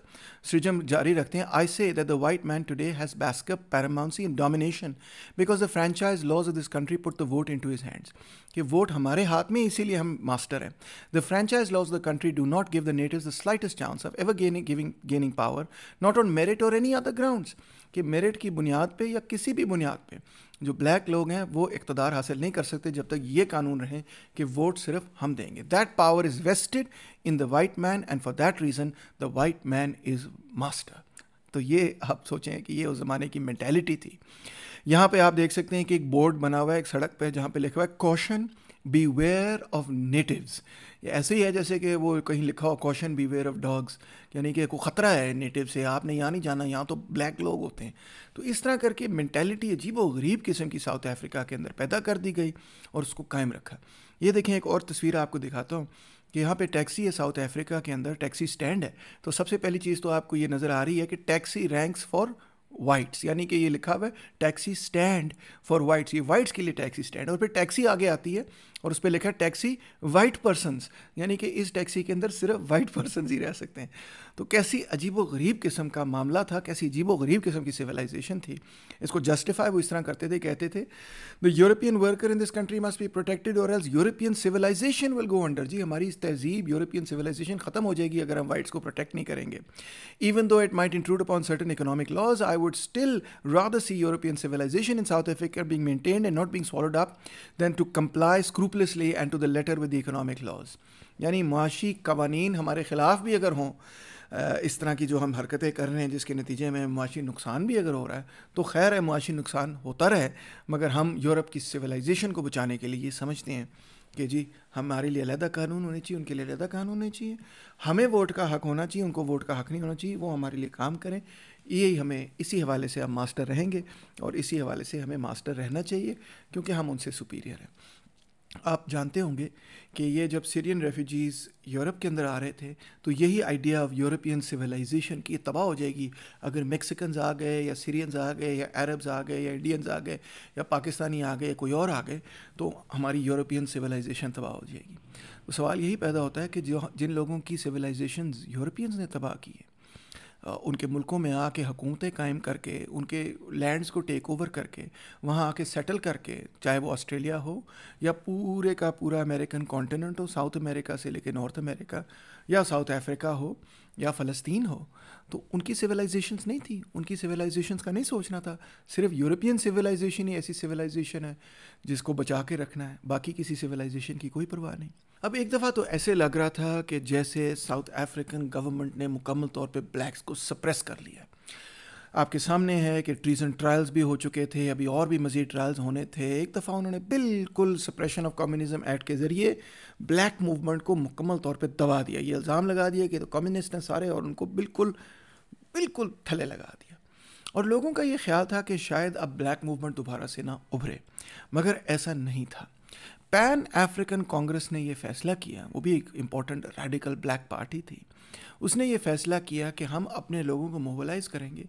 सृजन जारी रखते हैं I say that the white man today has बैस्कअप paramountcy in domination because the franchise laws of this country put the vote into his hands कि वोट हमारे हाथ में इसीलिए हम मास्टर हैं the franchise laws the country do not give the native the slightest chance of ever gaining giving gaining power not on merit और any other grounds कि merit की बुनियाद पे या किसी भी बुनियाद पे जो ब्लैक लोग हैं वो इकतदार हासिल नहीं कर सकते जब तक ये कानून रहे कि वोट सिर्फ हम देंगे that power is vested in the white man and for that reason the white man is master तो ये आप सोचें कि ये उस ज़माने की मैंटेलिटी थी यहाँ पे आप देख सकते हैं कि एक बोर्ड बना हुआ है एक सड़क पे जहाँ पे लिखा हुआ है caution beware of natives ऐसे ही है जैसे कि वो कहीं लिखा हो caution beware of dogs यानी कि को ख़तरा है नेटिव से आपने यहाँ नहीं जाना यहाँ तो ब्लैक लोग होते हैं तो इस तरह करके मैंटेलिटी अजीब व गरीब किस्म की साउथ अफ्रीका के अंदर पैदा कर दी गई और उसको कायम रखा ये देखें एक और तस्वीर आपको दिखाता हूँ कि यहाँ पे टैक्सी है साउथ अफ्रीका के अंदर टैक्सी स्टैंड है तो सबसे पहली चीज़ तो आपको ये नज़र आ रही है कि टैक्सी रैंक्स फॉर वाइट्स यानी कि ये लिखा हुआ है टैक्सी स्टैंड फॉर वाइट्स ये वाइट्स के लिए टैक्सी स्टैंड और फिर टैक्सी आगे आती है और उस पर लिखा टैक्सी वाइट पर्सन यानी कि इस टैक्सी के अंदर सिर्फ वाइट पर्सन ही रह सकते हैं तो कैसी अजीब गरीब किस्म का मामला था कैसी अजीब गरीब किस्म की सिविलाइजेशन थी इसको जस्टिफाई वो इस तरह करते थे कहते थे the European worker in this country must be protected or else European civilisation will go under जी हमारी तहजीब यूरोपियन सिविलाइजेशन खत्म हो जाएगी अगर हम वाइट्स को प्रोटेक्ट नहीं करेंगे even though it might include upon certain economic laws I would still rather see European civilisation in South Africa being maintain and not being swallowed up than to comply scrup scrupulously and to the letter with the economic laws यानी माशी कवानीन हमारे ख़िलाफ़ भी अगर हों इस तरह की जो हम हरकतें कर रहे हैं जिसके नतीजे में मुआशी नुकसान भी अगर हो रहा है तो खैर है मुआशी नुकसान होता रहे मगर हम यूरोप की सिविलाइजेशन को बचाने के लिए ये समझते हैं कि जी हमारे लिए अलहदा कानून होने चाहिए उनके लिए अलहदा कानून होने चाहिए हमें वोट का हक होना चाहिए उनको वोट का हक नहीं होना चाहिए वो हमारे लिए काम करें यही हमें इसी हवाले से हम मास्टर रहेंगे और इसी हवाले से हमें मास्टर रहना चाहिए क्योंकि हम उनसे सुपीरियर हैं आप जानते होंगे कि ये जब सीरियन रेफ्यूजीज़ यूरोप के अंदर आ रहे थे तो यही आइडिया ऑफ यूरोपियन सिविलाइजेशन की तबाह हो जाएगी अगर मेक्सिकन्स आ गए या सीरियंस आ गए या अरब्स आ गए या इंडियंस आ गए या पाकिस्तानी आ गए या कोई और आ गए तो हमारी यूरोपियन सिविलाइजेशन तबाह हो जाएगी तो सवाल यही पैदा होता है कि जो जिन लोगों की सिविलाइजेशन यूरोपियंस ने तबाह की है उनके मुल्कों में आके हुकूमतें कायम करके उनके लैंड्स को टेक ओवर करके वहाँ आके सेटल करके चाहे वो ऑस्ट्रेलिया हो या पूरे का पूरा अमेरिकन कॉन्टिनेंट हो साउथ अमेरिका से लेकर नॉर्थ अमेरिका या साउथ अफ्रीका हो या फ़लस्तीन हो तो उनकी सिविलाइजेशंस नहीं थी उनकी सिविलाइजेशंस का नहीं सोचना था सिर्फ यूरोपियन सिविलाइजेशन ही ऐसी सिविलाइजेशन है जिसको बचा के रखना है बाकी किसी सिविलाइजेशन की कोई परवाह नहीं अब एक दफ़ा तो ऐसे लग रहा था कि जैसे साउथ अफ्रीकन गवर्नमेंट ने मुकम्मल तौर पे ब्लैक्स को सप्रेस कर लिया आपके सामने है कि ट्रीजन ट्रायल्स भी हो चुके थे अभी और भी मज़ीद ट्रायल्स होने थे एक दफ़ा उन्होंने बिल्कुल सप्रेशन ऑफ कम्युनिज्म एक्ट के ज़रिए ब्लैक मूवमेंट को मुकम्मल तौर पे दबा दिया ये इल्ज़ाम लगा दिया कि तो कम्युनिस्ट ने सारे और उनको बिल्कुल बिल्कुल थले लगा दिया और लोगों का ये ख्याल था कि शायद अब ब्लैक मूवमेंट दोबारा से ना उभरे मगर ऐसा नहीं था पैन अफ्रीकन कांग्रेस ने यह फैसला किया वो भी एक इम्पॉर्टेंट रेडिकल ब्लैक पार्टी थी उसने ये फैसला किया कि हम अपने लोगों को मोबलाइज करेंगे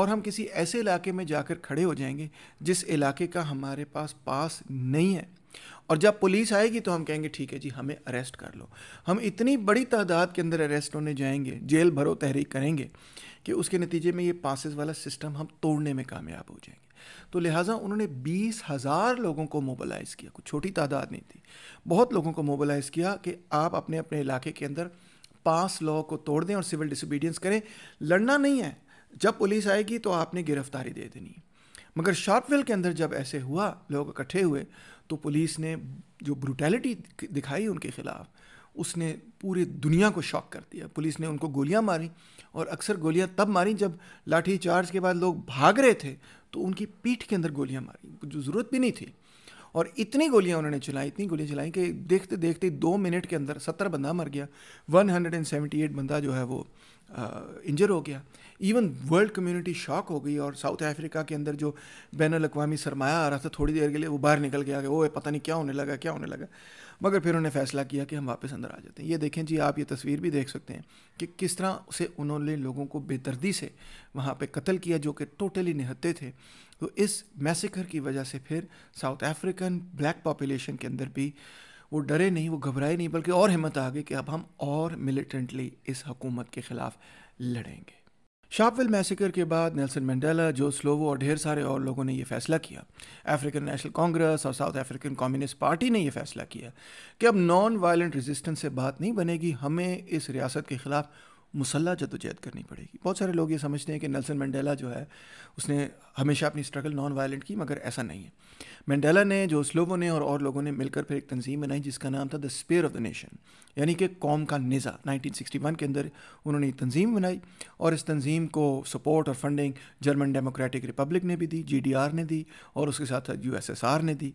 और हम किसी ऐसे इलाके में जाकर खड़े हो जाएंगे जिस इलाके का हमारे पास पास नहीं है और जब पुलिस आएगी तो हम कहेंगे ठीक है जी हमें अरेस्ट कर लो हम इतनी बड़ी तादाद के अंदर अरेस्ट होने जाएंगे जेल भरो तहरीक करेंगे कि उसके नतीजे में ये पासिस वाला सिस्टम हम तोड़ने में कामयाब हो जाएंगे तो लिहाजा उन्होंने बीस हज़ार लोगों को मोबलाइज़ किया कुछ छोटी तादाद नहीं थी बहुत लोगों को मोबलाइज़ किया कि आप अपने अपने इलाके के अंदर पास लॉ को तोड़ दें और सिविल डिसोबीडियंस करें लड़ना नहीं है जब पुलिस आएगी तो आपने गिरफ्तारी दे देनी मगर शार्पवेल के अंदर जब ऐसे हुआ लोग इकट्ठे हुए तो पुलिस ने जो ब्रूटैलिटी दिखाई उनके ख़िलाफ़ उसने पूरी दुनिया को शॉक कर दिया पुलिस ने उनको गोलियां मारी और अक्सर गोलियां तब मारी जब लाठी चार्ज के बाद लोग भाग रहे थे तो उनकी पीठ के अंदर गोलियां मारी जो ज़रूरत भी नहीं थी और इतनी गोलियां उन्होंने चलाई इतनी गोलियां चलाई कि देखते देखते दो मिनट के अंदर सत्तर बंदा मर गया एट बंदा जो है वो इंजर हो गया इवन वर्ल्ड कम्युनिटी शॉक हो गई और साउथ अफ्रीका के अंदर जो बैन अवी सरमाया आ रहा था थोड़ी देर के लिए वो बाहर निकल गया ओ पता नहीं क्या होने लगा क्या होने लगा मगर फिर उन्होंने फैसला किया कि हम वापस अंदर आ जाते हैं ये देखें जी आप ये तस्वीर भी देख सकते हैं कि किस तरह से उन्होंने लोगों को बेदर्दी से वहाँ पर कत्ल किया जो कि टोटली निहत्ते थे तो इस मैसेकर की वजह से फिर साउथ अफ्रीकन ब्लैक पॉपुलेशन के अंदर भी वो डरे नहीं वो घबराए नहीं बल्कि और हिम्मत आ गई कि अब हम और मिलिटेंटली इस हकूमत के ख़िलाफ़ लड़ेंगे शार्पविल मैसेकर के बाद नेल्सन मंडेला जो स्लोवो और ढेर सारे और लोगों ने यह फैसला किया अफ्रीकन नेशनल कांग्रेस और साउथ अफ्रीकन कम्युनिस्ट पार्टी ने यह फैसला किया कि अब नॉन वायलेंट रेजिस्टेंस से बात नहीं बनेगी हमें इस रियासत के खिलाफ मुसल्ला जदोजहद करनी पड़ेगी बहुत सारे लोग ये समझते हैं कि नेल्सन मंडेला जो है उसने हमेशा अपनी स्ट्रगल नॉन वायलेंट की मगर ऐसा नहीं है मंडेला ने जो स्लोवों ने और और लोगों ने मिलकर फिर एक तंजीम बनाई जिसका नाम था the spear of the nation यानी कि कौम का निज़ा 1961 के अंदर उन्होंने एक तंजीम बनाई और इस तंजीम को सपोर्ट और फंडिंग जर्मन डेमोक्रेटिक रिपब्लिक ने भी दी जी ने दी और उसके साथ साथ यू ने दी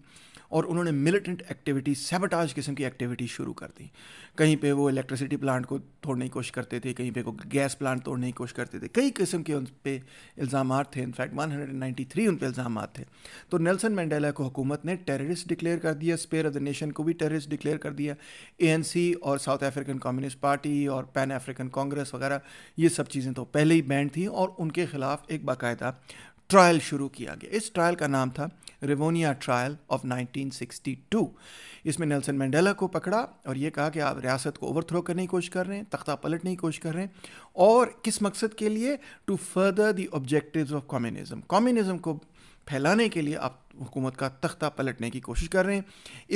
और उन्होंने मिलिटेंट एक्टिविटी सेबटाज किस्म की एक्टिविटी शुरू कर दी कहीं पर वो इलेक्ट्रिसिटी प्लांट को तोड़ने की कोशिश करते थे कहीं कहीं पे को गैस प्लांट तोड़ने की कोशिश करते थे कई किस्म के उन पर इल्ज़ाम थे इनफैक्ट 193 उन पर इल्ज़ाम थे तो नेल्सन मंडेला को हुकूमत ने टेररिस्ट डिक्लेयर कर दिया स्पेयर ऑफ द नेशन को भी टेररिस्ट डिक्लेयर कर दिया ए और साउथ अफ्रीकन कम्युनिस्ट पार्टी और पैन अफ्रीकन कांग्रेस वगैरह ये सब चीज़ें तो पहले ही बैंड थी और उनके खिलाफ एक बाकायदा ट्रायल शुरू किया गया इस ट्रायल का नाम था रिवोनिया ट्रायल ऑफ 1962 इसमें नेल्सन मंडेला को पकड़ा और ये कहा कि आप रियासत को ओवरथ्रो करने की कोशिश कर रहे हैं तख्ता पलटने की कोशिश कर रहे हैं और किस मकसद के लिए to further the objective of communism communism को फैलाने के लिए आप हुकूमत का तख्ता पलटने की कोशिश कर रहे हैं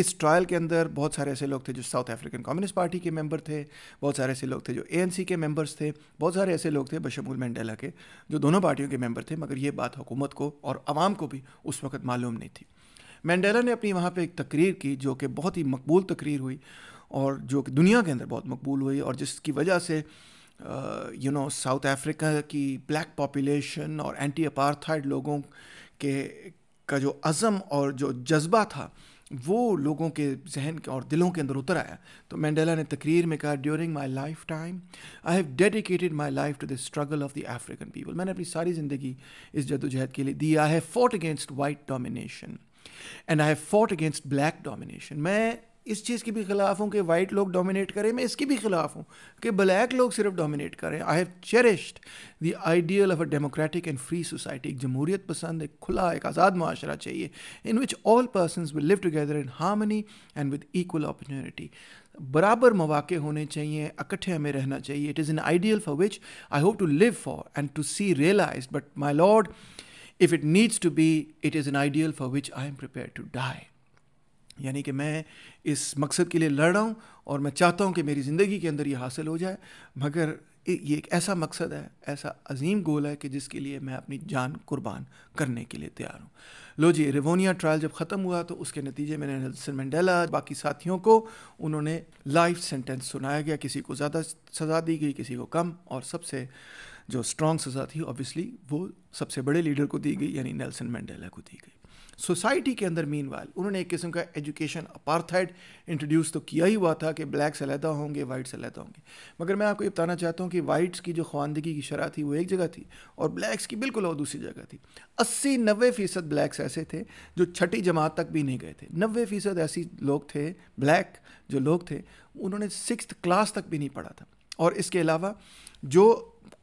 इस ट्रायल के अंदर बहुत सारे ऐसे लोग थे जो साउथ अफ्रीकन कम्युनिस्ट पार्टी के मेंबर थे बहुत सारे ऐसे लोग थे जो एएनसी के मेंबर्स थे बहुत सारे ऐसे लोग थे बशमूल मंडेला के जो दोनों पार्टियों के मेंबर थे मगर ये बात हुकूमत को और आवाम को भी उस वक्त मालूम नहीं थी मैंडेला ने अपनी वहाँ पर एक तकरीर की जो कि बहुत ही मकबूल तकरीर हुई और जो कि दुनिया के अंदर बहुत मकबूल हुई और जिसकी वजह से यू नो साउथ अफ्रीका की ब्लैक पॉपुलेशन और एंटी अपार्थाइड लोगों के का जो अज़म और जो जज्बा था वो लोगों के जहन के और दिलों के अंदर उतर आया तो मैंडेला ने तकरीर में कहा during my life time I have dedicated my life to the struggle of the African people मैंने अपनी सारी ज़िंदगी इस जदोजहद के लिए दी I have fought against white domination and I have fought against black domination मैं इस चीज़ के भी खिलाफ हूँ कि वाइट लोग डोमिनेट करें मैं इसके भी खिलाफ हूँ कि ब्लैक लोग सिर्फ डोमिनेट करें I have cherished the ideal of a democratic and free society एक जमहूरियत पसंद एक खुला एक आज़ाद माशरा चाहिए in which all person will live together in harmony and with equal opportunity बराबर मौाक़े होने चाहिए इकट्ठे हमें रहना चाहिए it is an ideal for which I hope to live for and to see realize but my lord if it needs to be it is an ideal for which I am prepare to die यानी कि मैं इस मकसद के लिए लड़ रहा हूँ और मैं चाहता हूँ कि मेरी ज़िंदगी के अंदर ये हासिल हो जाए मगर ये एक ऐसा मकसद है ऐसा अजीम गोल है कि जिसके लिए मैं अपनी जान कुर्बान करने के लिए तैयार हूँ लो जी रिवोनिया ट्रायल जब ख़त्म हुआ तो उसके नतीजे में नेल्सन मंडेला बाकी साथियों को उन्होंने लाइफ सेंटेंस सुनाया गया किसी को ज़्यादा सज़ा दी गई किसी को कम और सबसे जो स्ट्रॉन्ग सज़ा थी ऑब्वियसली वो सबसे बड़े लीडर को दी गई यानी नेल्सन मंडेला को दी गई सोसाइटी के अंदर मीन उन्होंने एक किस्म का एजुकेशन अपार्थाइड इंट्रोड्यूस तो किया ही हुआ था कि ब्लैक अलहदा होंगे वाइट अलहदा होंगे मगर मैं आपको ये बताना चाहता हूँ कि वाइट्स की जो ख्वानदगी की शरह थी वो एक जगह थी और ब्लैक्स की बिल्कुल और दूसरी जगह थी अस्सी नबे फ़ीसद ब्लैक्स ऐसे थे जो छठी जमात तक भी नहीं गए थे नबे फ़ीसद ऐसी लोग थे ब्लैक जो लोग थे उन्होंने सिक्स क्लास तक भी नहीं पढ़ा था और इसके अलावा जो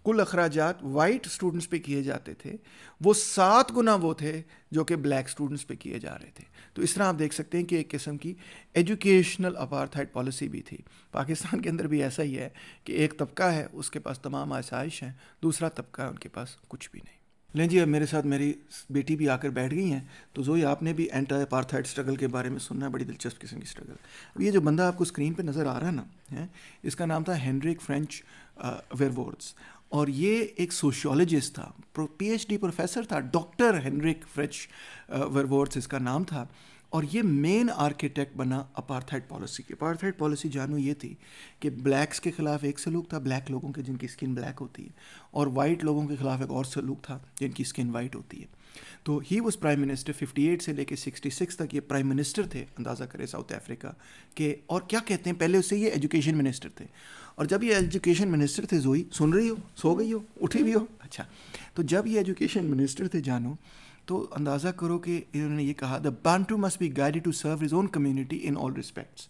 कुल अखराज वाइट स्टूडेंट्स पे किए जाते थे वो सात गुना वो थे जो कि ब्लैक स्टूडेंट्स पे किए जा रहे थे तो इस तरह आप देख सकते हैं कि एक किस्म की एजुकेशनल अपारथाइट पॉलिसी भी थी पाकिस्तान के अंदर भी ऐसा ही है कि एक तबका है उसके पास तमाम आसाइश हैं दूसरा तबका है उनके पास कुछ भी नहीं लें जी अब मेरे साथ मेरी बेटी भी आकर बैठ गई हैं तो जो आपने भी एंटी अपार्थाइड स्ट्रगल के बारे में सुनना है बड़ी दिलचस्प किस्म की स्ट्रगल अब ये जो बंदा आपको स्क्रीन पर नज़र आ रहा है ना है इसका नाम था हेनरिक फ्रेंच वेयरबोर्ड्स और ये एक सोशियोलॉजिस्ट था पीएचडी प्रोफेसर था डॉक्टर हेनरिक फ्रेच वेरवोर्ड्स इसका नाम था और ये मेन आर्किटेक्ट बना अपार्थाइड पॉलिसी की अपार्थाइड पॉलिसी जानू ये थी कि ब्लैक्स के ख़िलाफ़ एक सलूक था ब्लैक लोगों के जिनकी स्किन ब्लैक होती है और वाइट लोगों के ख़िलाफ़ एक और सलूक था जिनकी स्किन वाइट होती है तो ही वॉज प्राइम मिनिस्टर 58 से लेके 66 तक ये प्राइम मिनिस्टर थे अंदाज़ा करें साउथ अफ्रीका के और क्या कहते हैं पहले उससे ये एजुकेशन मिनिस्टर थे और जब ये एजुकेशन मिनिस्टर थे जोई सुन रही हो सो गई हो उठी भी हो अच्छा तो जब ये एजुकेशन मिनिस्टर थे जानो तो अंदाज़ा करो कि इन्होंने ये कहा the Bantu must be guided to serve his own community in all respects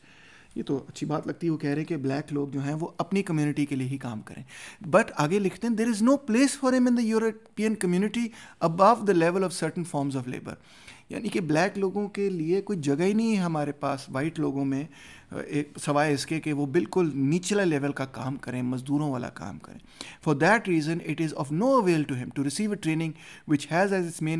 ये तो अच्छी बात लगती है वो कह रहे हैं कि ब्लैक लोग जो हैं वो अपनी कम्युनिटी के लिए ही काम करें बट आगे लिखते हैं there is no place for them in the European community above the level of certain forms of labour यानी कि ब्लैक लोगों के लिए कोई जगह ही नहीं है हमारे पास वाइट लोगों में एक सवाए इसके कि वो बिल्कुल निचला लेवल का काम करें मज़दूरों वाला काम करें for it is reason it is of no avail to him to receive a training which has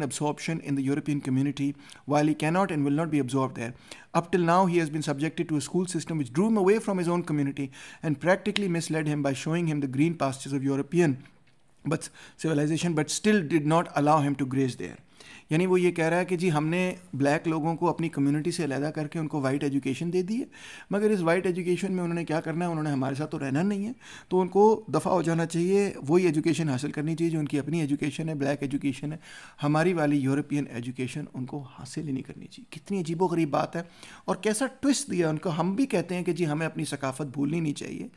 absorption in the European community, while he cannot and will not be absorbed there. Up till now, he has been subjected to a school system which drew him away from his own community and practically misled him by showing him the green pastures of European but civilization, but still did not allow him to graze there. यानी वो ये कह रहा है कि जी हमने black लोगों को अपनी कम्युनिटी से अलहदा करके उनको वाइट एजुकेशन दे दी है मगर इस वाइट एजुकेशन में उन्होंने क्या करना है उन्होंने हमारे साथ तो रहना नहीं है तो उनको दफ़ा हो जाना चाहिए वही एजुकेशन हासिल करनी चाहिए जो उनकी अपनी एजुकेशन है ब्लैक एजुकेशन है हमारी वाली यूरोपियन एजुकेशन उनको हासिल ही नहीं करनी चाहिए कितनी अजीबो गरीब बात है और कैसा ट्विस्ट दिया उनको हम भी कहते हैं कि जी हमें अपनी सकाफत भूलनी नहीं चाहिए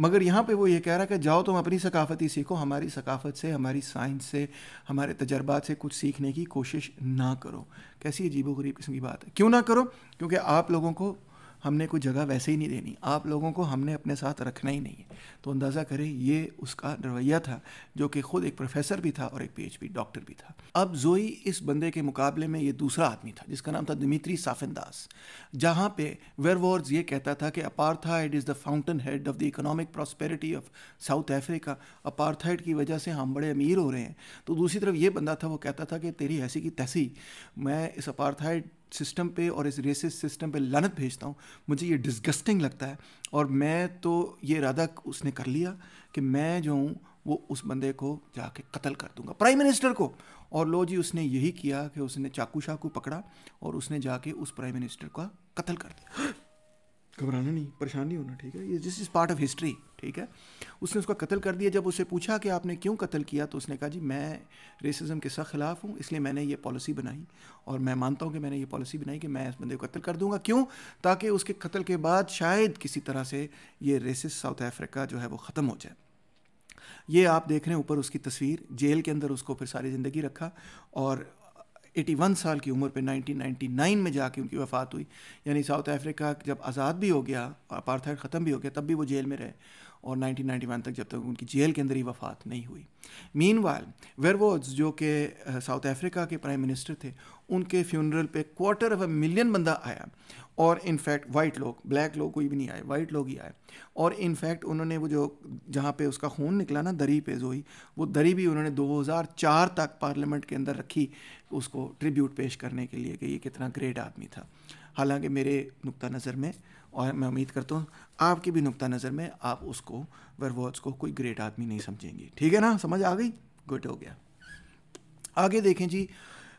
मगर यहाँ पे वो ये कह रहा है कि जाओ तुम अपनी सकाफती सीखो हमारी सकाफत से हमारी साइंस से हमारे तजर्बात से कुछ सीखने की कोशिश ना करो कैसी अजीबो गरीब किस्म की बात है क्यों ना करो क्योंकि आप लोगों को हमने कोई जगह वैसे ही नहीं देनी आप लोगों को हमने अपने साथ रखना ही नहीं है तो अंदाज़ा करें ये उसका रवैया था जो कि खुद एक प्रोफेसर भी था और एक पी डॉक्टर भी था अब जोई इस बंदे के मुकाबले में ये दूसरा आदमी था जिसका नाम था दिमित्री दास जहाँ पे वॉर्स ये कहता था कि apartheid is the fountainhead of the economic prosperity of South Africa apartheid की वजह से हम बड़े अमीर हो रहे हैं तो दूसरी तरफ ये बंदा था वो कहता था कि तेरी ऐसी की तहसी मैं इस अपारथाइड सिस्टम पे और इस रेसिस सिस्टम पे लनत भेजता हूँ मुझे ये डिस्गस्टिंग लगता है और मैं तो ये इरादा उसने कर लिया कि मैं जो हूँ वो उस बंदे को जाके कत्ल कर दूंगा प्राइम मिनिस्टर को और लो जी उसने यही किया कि उसने चाकू शाकू पकड़ा और उसने जाके उस प्राइम मिनिस्टर का कत्ल कर दिया घबराना नहीं परेशान नहीं होना ठीक है ये this is part of history ठीक है उसने उसका कत्ल कर दिया जब उसे पूछा कि आपने क्यों कत्ल किया तो उसने कहा जी मैं रेसिज्म के सख्त खिलाफ हूँ इसलिए मैंने ये पॉलिसी बनाई और मैं मानता हूँ कि मैंने ये पॉलिसी बनाई कि मैं इस बंदे को कत्ल कर दूंगा क्यों ताकि उसके कत्ल के बाद शायद किसी तरह से ये रेसिस साउथ अफ्रीका जो है वो ख़त्म हो जाए ये आप देख रहे हैं ऊपर उसकी तस्वीर जेल के अंदर उसको फिर सारी ज़िंदगी रखा और 81 साल की उम्र पे 1999 में जाके उनकी वफ़ात हुई यानी साउथ अफ्रीका जब आज़ाद भी हो गया और अपार्थाइड ख़त्म भी हो गया तब भी वो जेल में रहे और 1991 तक जब तक उनकी जेल के अंदर ही वफात नहीं हुई मीन वाल जो कि साउथ अफ्रीका के प्राइम मिनिस्टर थे उनके फ्यूनरल पे क्वार्टर ऑफ अ मिलियन बंदा आया और इनफैक्ट वाइट लोग ब्लैक लोग कोई भी नहीं आए वाइट लोग ही आए और इनफैक्ट उन्होंने वो जो जहाँ पे उसका खून निकला ना दरी पे जो वो दरी भी उन्होंने 2004 तक पार्लियामेंट के अंदर रखी उसको ट्रिब्यूट पेश करने के लिए कि ये कितना ग्रेट आदमी था हालांकि मेरे नुक़ा नज़र में और मैं उम्मीद करता हूँ आपके भी नुकता नज़र में आप उसको वर्वॉज को कोई ग्रेट आदमी नहीं समझेंगे ठीक है ना समझ आ गई गुड हो गया आगे देखें जी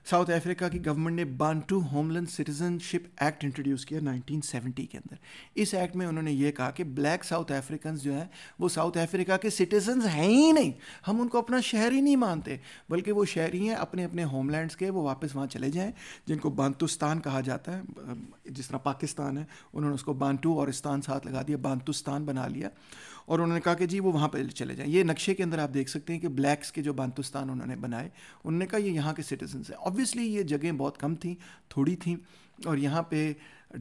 साउथ अफ्रीका की गवर्नमेंट ने Bantu homeland citizenship act introduce किया 1970 के अंदर इस एक्ट में उन्होंने ये कहा कि ब्लैक साउथ अफ्रीकन जो हैं वो साउथ अफ्रीका के सिटीजन हैं ही नहीं हम उनको अपना शहर ही नहीं मानते बल्कि वो शहरी हैं अपने अपने होमलैंड्स के वो वापस वहाँ चले जाएँ जिनको बांतुस्तान कहा जाता है जिस तरह पाकिस्तान है उन्होंने उसको बांटू और साथ लगा दिया बांतुस्तान बना लिया और उन्होंने कहा कि जी वो वहाँ पर चले जाएँ ये नक्शे के अंदर आप देख सकते हैं कि ब्लैक्स के जो बांतुस्तान उन्होंने बनाए उन्होंने कहा ये यहाँ के सिटीजन्स हैं ऑब्वियसली ये जगह बहुत कम थी थोड़ी थी और यहाँ पे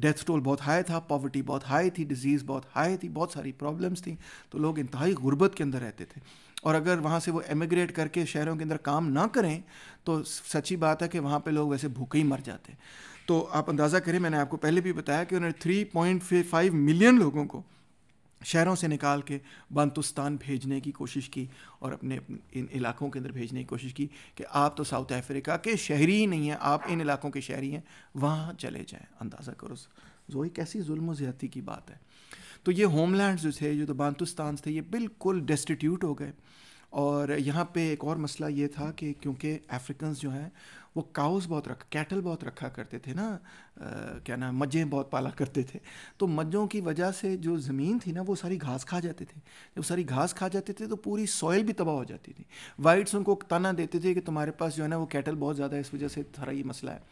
डेथ टोल बहुत हाई था पॉवर्टी बहुत हाई थी डिजीज़ बहुत हाई थी बहुत सारी प्रॉब्लम्स थी तो लोग इंतहाई गुर्बत के अंदर रहते थे और अगर वहाँ से वो एमिग्रेट करके शहरों के अंदर काम ना करें तो सच्ची बात है कि वहाँ पे लोग वैसे भूखे ही मर जाते तो आप अंदाज़ा करें मैंने आपको पहले भी बताया कि उन्होंने थ्री पॉइंट फाइव मिलियन लोगों को शहरों से निकाल के बंतुस्तान भेजने की कोशिश की और अपने इन इलाकों के अंदर भेजने की कोशिश की कि आप तो साउथ अफ्रीका के शहरी ही नहीं हैं आप इन इलाकों के शहरी हैं वहाँ चले जाएँ अंदाज़ा करो जो ऐसी जुल्म ज़्यादती की बात है तो ये होमलैंड जो थे जो तो बंतुस्तान थे ये बिल्कुल डेस्टिट्यूट हो गए और यहाँ पे एक और मसला ये था कि क्योंकि अफ्रीकन्स जो हैं वो काउस बहुत रख कैटल बहुत रखा करते थे ना क्या ना मज्जें बहुत पाला करते थे तो मज्जों की वजह से जो ज़मीन थी ना वो सारी घास खा जाते थे जब सारी घास खा जाते थे तो पूरी सॉइल भी तबाह हो जाती थी वाइट्स उनको ताना देते थे कि तुम्हारे पास जो है ना वो कैटल बहुत ज़्यादा है इस वजह से सारा ये मसला है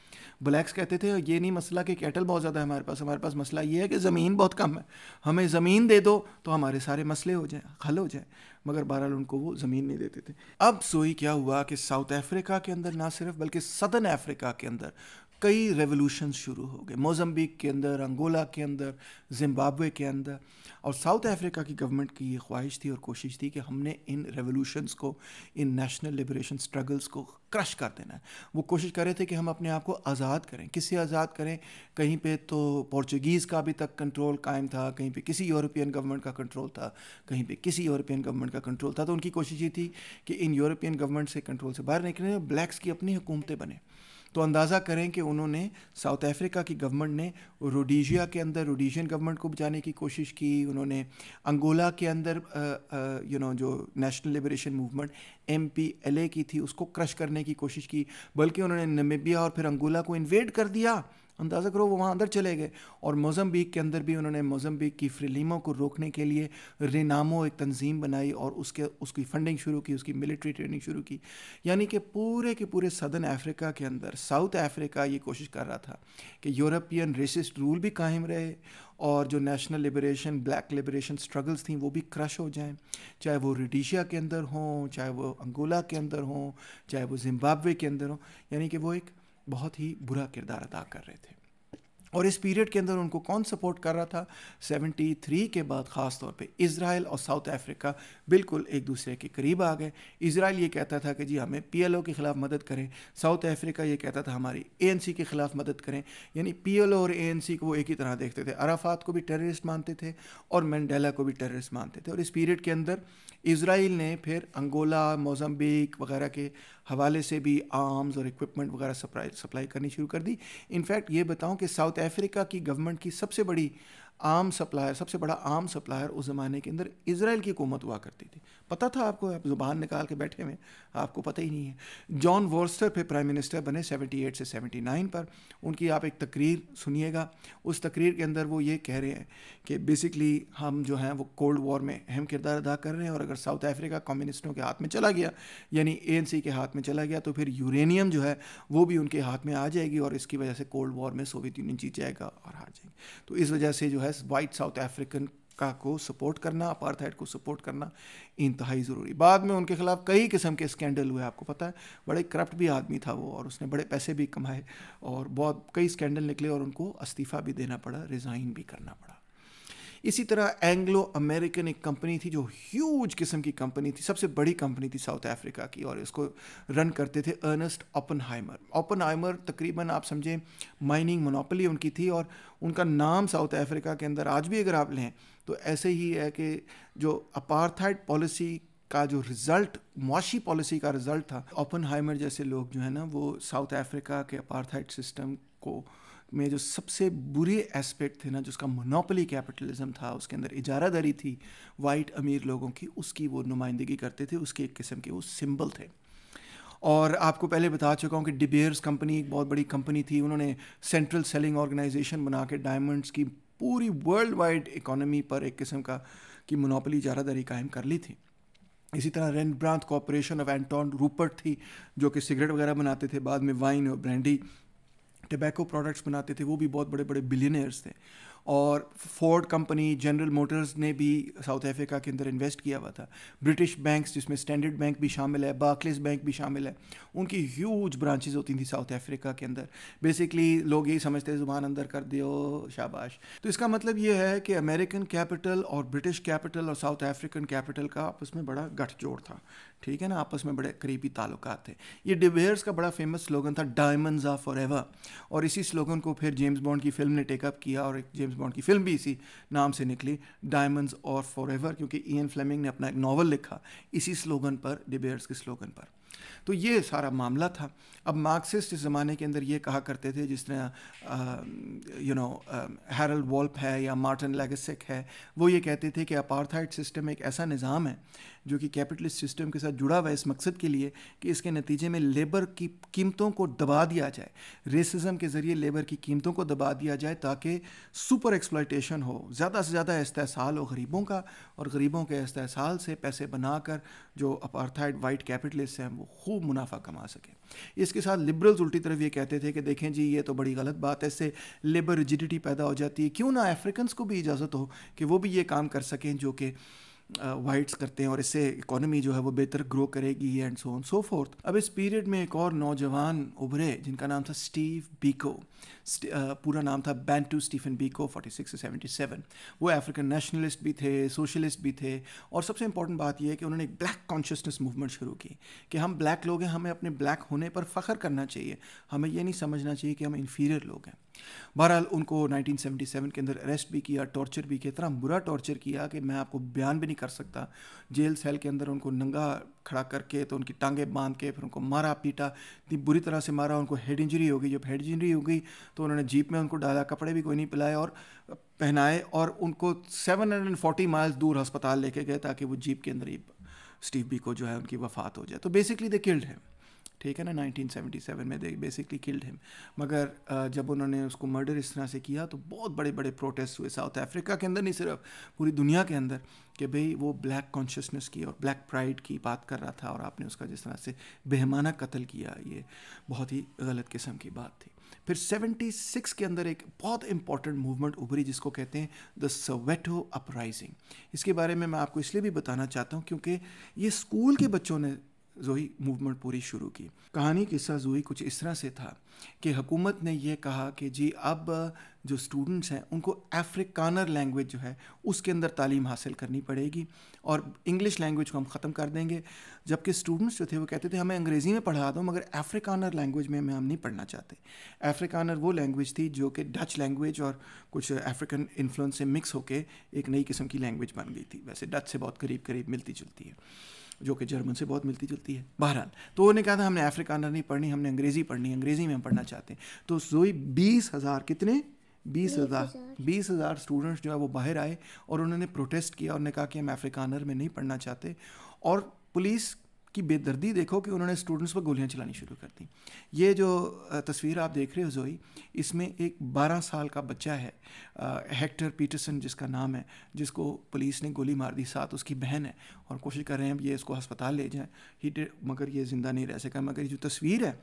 ब्लैक्स कहते थे ये नहीं मसला कि कैटल बहुत ज़्यादा है हमारे पास हमारे पास मसला ये है कि ज़मीन बहुत कम है हमें ज़मीन दे दो तो हमारे सारे मसले हो जाएँ हल हो जाए मगर बहरहाल उनको वो ज़मीन नहीं देते थे अब सोई क्या हुआ कि साउथ अफ्रीका के अंदर ना सिर्फ बल्कि सदर्न अफ्रीका के अंदर कई रेवोल्यूशन शुरू हो गए मोजम्बिक के अंदर अंगोला के अंदर जिम्बाब्वे के अंदर और साउथ अफ्रीका की गवर्नमेंट की ये ख्वाहिश थी और कोशिश थी कि हमने इन रेवोल्यूशंस को इन नेशनल लिबरेशन स्ट्रगल्स को क्रश कर देना है वो कोशिश कर रहे थे कि हम अपने आप को आज़ाद करें किससे आज़ाद करें कहीं पे तो पोर्चुगीज़ का अभी तक कंट्रोल कायम था कहीं पे किसी यूरोपियन गवर्नमेंट का कंट्रोल था कहीं पे किसी यूरोपियन गवर्नमेंट का कंट्रोल था तो उनकी कोशिश ये थी कि इन यूरोपियन गवर्नमेंट से कंट्रोल से बाहर निकलें ब्लैक्स की अपनी हुकूमतें बने तो अंदाज़ा करें कि उन्होंने साउथ अफ्रीका की गवर्नमेंट ने रोडीजिया के अंदर रोडीजियन गवर्नमेंट को बचाने की कोशिश की उन्होंने अंगोला के अंदर यू नो जो national liberation movement M P L A की थी उसको क्रश करने की कोशिश की बल्कि उन्होंने नमेबिया और फिर अंगोला को इन्वेड कर दिया अंदाज़ा करो वो वहाँ अंदर चले गए और मोजम्बिक के अंदर भी उन्होंने मोजम्बिक की फ्रिलीमों को रोकने के लिए रेनामो एक तंजीम बनाई और उसके उसकी फंडिंग शुरू की उसकी मिलिट्री ट्रेनिंग शुरू की यानी कि पूरे के पूरे सदर्न अफ्रीका के अंदर साउथ अफ्रीका ये कोशिश कर रहा था कि यूरोपियन रेसिस्ट रूल भी कायम रहे और जो national liberation black liberation struggles थी वो भी क्रश हो जाएं चाहे वो रिडीशिया के अंदर हों चाहे वो अंगोला के अंदर हों चाहे वो जिम्बाब्वे के अंदर हों यानी कि वो एक बहुत ही बुरा किरदार अदा कर रहे थे और इस पीरियड के अंदर उनको कौन सपोर्ट कर रहा था 73 के बाद ख़ास तौर पे इसराइल और साउथ अफ्रीका बिल्कुल एक दूसरे के करीब आ गए इसराइल ये कहता था कि जी हमें पीएलओ के ख़िलाफ़ मदद करें साउथ अफ्रीका ये कहता था हमारी एएनसी के ख़िलाफ़ मदद करें यानी पीएलओ और एएनसी को वो एक ही तरह देखते थे अराफात को भी टेररिस्ट मानते थे और मैंडेला को भी टेररिस्ट मानते थे और इस पीरियड के अंदर इसराइल ने फिर अंगोला मोजम्बिक वगैरह के हवाले से भी आर्म्स और इक्विपमेंट वगैरह सप्लाई सप्लाई करनी शुरू कर दी इनफैक्ट ये बताऊं कि साउथ अफ्रीका की गवर्नमेंट की सबसे बड़ी आम सप्लायर सबसे बड़ा आम सप्लायर उस ज़माने के अंदर इसराइल की हुकूमत हुआ करती थी पता था आपको आप जुबान निकाल के बैठे हुए आपको पता ही नहीं है जॉन वॉर्स्टर फिर प्राइम मिनिस्टर बने 78 से 79 पर उनकी आप एक तकरीर सुनिएगा उस तकरीर के अंदर वो ये कह रहे हैं कि बेसिकली हम जो हैं वो कोल्ड वॉर में अहम किरदार अदा कर रहे हैं और अगर साउथ अफ्रीका कम्युनिस्टों के हाथ में चला गया यानी ए के हाथ में चला गया तो फिर यूरेनियम जो है वो भी उनके हाथ में आ जाएगी और इसकी वजह से कोल्ड वॉर में सोवियत यूनियन जीत जाएगा और हार जाएगी तो इस वजह से जो है वाइट साउथ अफ्रीकन का को सपोर्ट करना अपार्थाइड को सपोर्ट करना इंतहाई ज़रूरी बाद में उनके खिलाफ कई किस्म के स्कैंडल हुए आपको पता है बड़े करप्ट भी आदमी था वो और उसने बड़े पैसे भी कमाए और बहुत कई स्कैंडल निकले और उनको इस्तीफ़ा भी देना पड़ा रिज़ाइन भी करना पड़ा इसी तरह एंग्लो अमेरिकन एक कंपनी थी जो ह्यूज किस्म की कंपनी थी सबसे बड़ी कंपनी थी साउथ अफ्रीका की और इसको रन करते थे अर्नस्ट ओपन हाइमर तकरीबन आप समझें माइनिंग मोनोपली उनकी थी और उनका नाम साउथ अफ्रीका के अंदर आज भी अगर आप लें तो ऐसे ही है कि जो अपारथाइड पॉलिसी का जो रिज़ल्ट मुआशी पॉलिसी का रिज़ल्ट था ओपन हाइमर जैसे लोग जो है ना वो साउथ अफ्रीका के अपारथाइट सिस्टम को में जो सबसे बुरे एस्पेक्ट थे ना जिसका मोनोपली कैपिटलिज्म था उसके अंदर इजारादारी थी वाइट अमीर लोगों की उसकी वो नुमाइंदगी करते थे उसके एक किस्म के वो सिंबल थे और आपको पहले बता चुका हूँ कि डिबेयर्स कंपनी एक बहुत बड़ी कंपनी थी उन्होंने सेंट्रल सेलिंग ऑर्गेनाइजेशन बना के डायमंड्स की पूरी वर्ल्ड वाइड इकोनॉमी पर एक किस्म का की इजारा इजारादारी कायम कर ली थी इसी तरह Rembrandt corporation of Anton Rupert थी जो कि सिगरेट वगैरह बनाते थे बाद में वाइन और ब्रांडी टबैको प्रोडक्ट्स बनाते थे वो भी बहुत बड़े बड़े बिलियनियर्स थे और फोर्ड कंपनी जनरल मोटर्स ने भी साउथ अफ्रीका के अंदर इन्वेस्ट किया हुआ था ब्रिटिश बैंक्स जिसमें स्टैंडर्ड बैंक भी शामिल है बाकलिस बैंक भी शामिल है उनकी ह्यूज ब्रांचेज होती थी साउथ अफ्रीका के अंदर बेसिकली लोग यही समझते ज़ुबान अंदर कर दियो शाबाश तो इसका मतलब यह है कि अमेरिकन कैपिटल और ब्रिटिश कैपिटल और साउथ अफ्रीकन कैपिटल का आपस में बड़ा गठजोड़ था ठीक है ना आपस में बड़े करीबी ताल्लुक थे ये डिबेयर्स का बड़ा फेमस स्लोगन था डायमंड्स आर फॉर और इसी स्लोगन को फिर जेम्स बॉन्ड की फिल्म ने टेकअप किया और एक जेम्स जेम्स बॉन्ड की फिल्म भी इसी नाम से निकली डायमंड्स और फॉर क्योंकि ई एन फ्लेमिंग ने अपना एक नावल लिखा इसी स्लोगन पर डिबेयर्स के स्लोगन पर तो ये सारा मामला था अब मार्क्सिस्ट इस ज़माने के अंदर ये कहा करते थे जिस तरह यू नो हैरल वॉल्प है या मार्टिन लेगसिक है वो ये कहते थे कि अपार्थाइड सिस्टम एक ऐसा निज़ाम है जो कि कैपिटलिस्ट सिस्टम के साथ जुड़ा हुआ है इस मकसद के लिए कि इसके नतीजे में लेबर की कीमतों को दबा दिया जाए रेसिज्म के ज़रिए लेबर की कीमतों को दबा दिया जाए ताकि सुपर एक्सप्लाइटेशन हो ज़्यादा से ज़्यादा इस्तेसाल हो गरीबों का और गरीबों के इस्तेसाल से पैसे बनाकर जो अपार्थाइड वाइट कैपिटलिस्ट हैं वो खूब मुनाफा कमा सकें इसके साथ लिबरल्स उल्टी तरफ ये कहते थे कि देखें जी ये तो बड़ी गलत बात है इससे लेबर रिजिडिटी पैदा हो जाती है क्यों ना अफ्रीकन्स को भी इजाज़त हो कि वो भी ये काम कर सकें जो कि वाइट्स करते हैं और इससे इकोनॉमी जो है वो बेहतर ग्रो करेगी and so on so forth अब इस पीरियड में एक और नौजवान उभरे जिनका नाम था स्टीव बीको Uh, पूरा नाम था बैंटू स्टीफन बीको 46 सेवेंटी 77 वो अफ्रीकन नेशनलिस्ट भी थे सोशलिस्ट भी थे और सबसे इंपॉर्टेंट बात यह है कि उन्होंने एक ब्लैक कॉन्शियसनेस मूवमेंट शुरू की कि हम ब्लैक लोग हैं हमें अपने ब्लैक होने पर फ़ख्र करना चाहिए हमें यह नहीं समझना चाहिए कि हम इन्फीरियर लोग हैं बहरहाल उनको 1977 के अंदर अरेस्ट भी किया टॉर्चर भी किया इतना बुरा टॉर्चर किया कि मैं आपको बयान भी नहीं कर सकता जेल सेल के अंदर उनको नंगा खड़ा करके तो उनकी टांगें बांध के फिर उनको मारा पीटा इतनी बुरी तरह से मारा उनको हेड इंजरी हो गई जब हेड इंजरी हो गई तो उन्होंने जीप में उनको डाला कपड़े भी कोई नहीं पिलाए और पहनाए और उनको 740 माइल्स दूर अस्पताल लेके गए ताकि वो जीप के अंदर ही स्टीव बी को जो है उनकी वफात हो जाए तो बेसिकली दे किल्ड हिम ठीक है ना 1977 में दे बेसिकली किल्ड हिम मगर जब उन्होंने उसको मर्डर इस तरह से किया तो बहुत बड़े बड़े प्रोटेस्ट हुए साउथ अफ्रीका के अंदर नहीं सिर्फ पूरी दुनिया के अंदर कि भाई वो ब्लैक कॉन्शियसनेस की और ब्लैक प्राइड की बात कर रहा था और आपने उसका जिस तरह से बेहमाना कत्ल किया ये बहुत ही गलत किस्म की बात थी फिर 76 के अंदर एक बहुत इंपॉर्टेंट मूवमेंट उभरी जिसको कहते हैं द सवेटो अपराइजिंग इसके बारे में मैं आपको इसलिए भी बताना चाहता हूँ क्योंकि ये स्कूल के बच्चों ने जोही मूवमेंट पूरी शुरू की कहानी किस्सा जोही कुछ इस तरह से था कि हुकूमत ने यह कहा कि जी अब जो स्टूडेंट्स हैं उनको अफ्रीकानर लैंग्वेज जो है उसके अंदर तालीम हासिल करनी पड़ेगी और इंग्लिश लैंग्वेज को हम ख़त्म कर देंगे जबकि स्टूडेंट्स जो थे वो कहते थे हमें अंग्रेज़ी में पढ़ा दो मगर अफ्रीकानर लैंग्वेज में हमें हम नहीं पढ़ना चाहते अफ्रीकानर वो लैंग्वेज थी जो कि डच लैंग्वेज और कुछ अफ्रीकन इन्फ्लुएंस से मिक्स होकर एक नई किस्म की लैंग्वेज बन गई थी वैसे डच से बहुत करीब करीब मिलती जुलती है जो कि जर्मन से बहुत मिलती जुलती है बहरहाल तो उन्होंने कहा था हमने अफ्रीकानर नहीं पढ़नी हमने अंग्रेज़ी पढ़नी अंग्रेज़ी में हम पढ़ना चाहते हैं तो जो बीस हज़ार कितने बीस हज़ार बीस हज़ार स्टूडेंट्स जो है वो बाहर आए और उन्होंने प्रोटेस्ट किया और उन्होंने कहा कि हम अफ्रीकानर में नहीं पढ़ना चाहते और पुलिस की बेदर्दी देखो कि उन्होंने स्टूडेंट्स पर गोलियां चलानी शुरू कर दी ये जो तस्वीर आप देख रहे हो जोई इसमें एक 12 साल का बच्चा है हेक्टर पीटरसन जिसका नाम है जिसको पुलिस ने गोली मार दी साथ उसकी बहन है और कोशिश कर रहे हैं ये इसको अस्पताल ले जाएं ही मगर ये ज़िंदा नहीं रह सका मगर जो तस्वीर है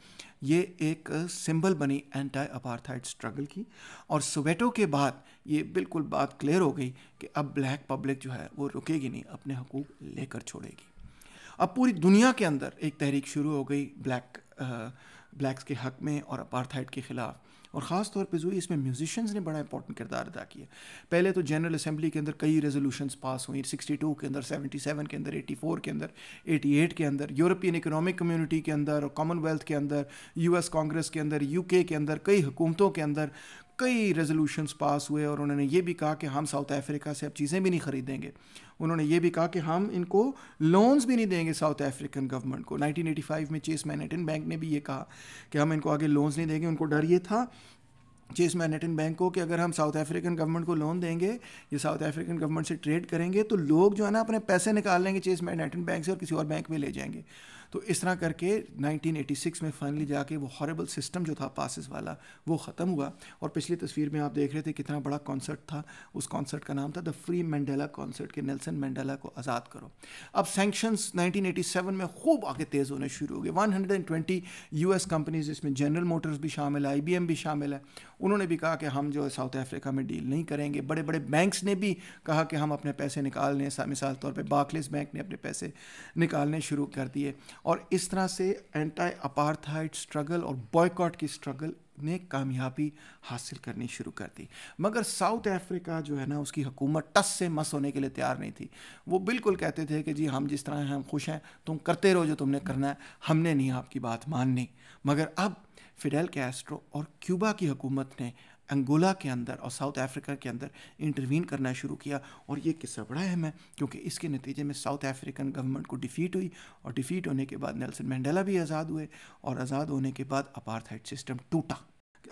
ये एक सिंबल बनी एंटी अपार्थाइड स्ट्रगल की और सोवेटो के बाद ये बिल्कुल बात क्लियर हो गई कि अब ब्लैक पब्लिक जो है वो रुकेगी नहीं अपने हकूक़ लेकर छोड़ेगी अब पूरी दुनिया के अंदर एक तहरीक शुरू हो गई ब्लैक ब्लैक्स के हक में और अपारथाइट के ख़िलाफ़ और ख़ास तौर पे जो इसमें म्यूजिशंस ने बड़ा इंपॉर्टेंट किरदार अदा किया पहले तो जनरल असम्बली के अंदर कई रेजोल्यूशंस पास हुई 62 के अंदर 77 के अंदर 84 के अंदर 88 के अंदर यूरोपियन इकोनॉमिक कम्युनिटी के अंदर और कॉमनवेल्थ के अंदर यूएस कांग्रेस के अंदर यूके के अंदर कई हुकूमतों के अंदर कई रेजोल्यूशंस पास हुए और उन्होंने ये भी कहा कि हम साउथ अफ्रीका से अब चीज़ें भी नहीं ख़रीदेंगे उन्होंने ये भी कहा कि हम इनको लोन्स भी नहीं देंगे साउथ अफ्रीकन गवर्नमेंट को 1985 में चेस मैनेटन बैंक ने भी ये कहा कि हम इनको आगे लोन्स नहीं देंगे उनको डर ये था चेस मैनेटन बैंक को कि अगर हम साउथ अफ्रीकन गवर्नमेंट को लोन देंगे या साउथ अफ्रीकन गवर्नमेंट से ट्रेड करेंगे तो लोग जो है ना अपने पैसे निकाल लेंगे चेस मैनेटन बैंक से और किसी और बैंक में ले जाएंगे तो इस तरह करके 1986 में फाइनली जाके वो हॉरेबल सिस्टम जो था पासिस वाला वो ख़त्म हुआ और पिछली तस्वीर में आप देख रहे थे कितना बड़ा कॉन्सर्ट था उस कॉन्सर्ट का नाम था द फ्री मैंडेला कॉन्सर्ट के नेल्सन मंडेला को आज़ाद करो अब सैंक्शंस 1987 में खूब आगे तेज़ होने शुरू हो गए 120 यूएस कंपनीज जिसमें जनरल मोटर्स भी शामिल है आई भी शामिल है उन्होंने भी कहा कि हम जो है साउथ अफ्रीका में डील नहीं करेंगे बड़े बड़े बैंक्स ने भी कहा कि हम अपने पैसे निकालने मिसाल तौर पर बार्कलेस बैंक ने अपने पैसे निकालने शुरू कर दिए और इस तरह से एंटी अपार्थाइड स्ट्रगल और बॉयकॉट की स्ट्रगल ने कामयाबी हासिल करनी शुरू कर दी मगर साउथ अफ्रीका जो है ना उसकी हुकूमत टस से मस होने के लिए तैयार नहीं थी वो बिल्कुल कहते थे कि जी हम जिस तरह हैं हम खुश हैं तुम करते रहो जो तुमने करना है हमने नहीं आपकी बात माननी मगर अब फिडेल कैस्ट्रो और क्यूबा की हुकूमत ने अंगोला के अंदर और साउथ अफ्रीका के अंदर इंटरवीन करना शुरू किया और ये किस्सा बड़ा अहम है क्योंकि इसके नतीजे में साउथ अफ्रीकन गवर्नमेंट को डिफ़ीट हुई और डिफ़ीट होने के बाद नेल्सन मंडेला भी आज़ाद हुए और आज़ाद होने के बाद अपार्थाइड सिस्टम टूटा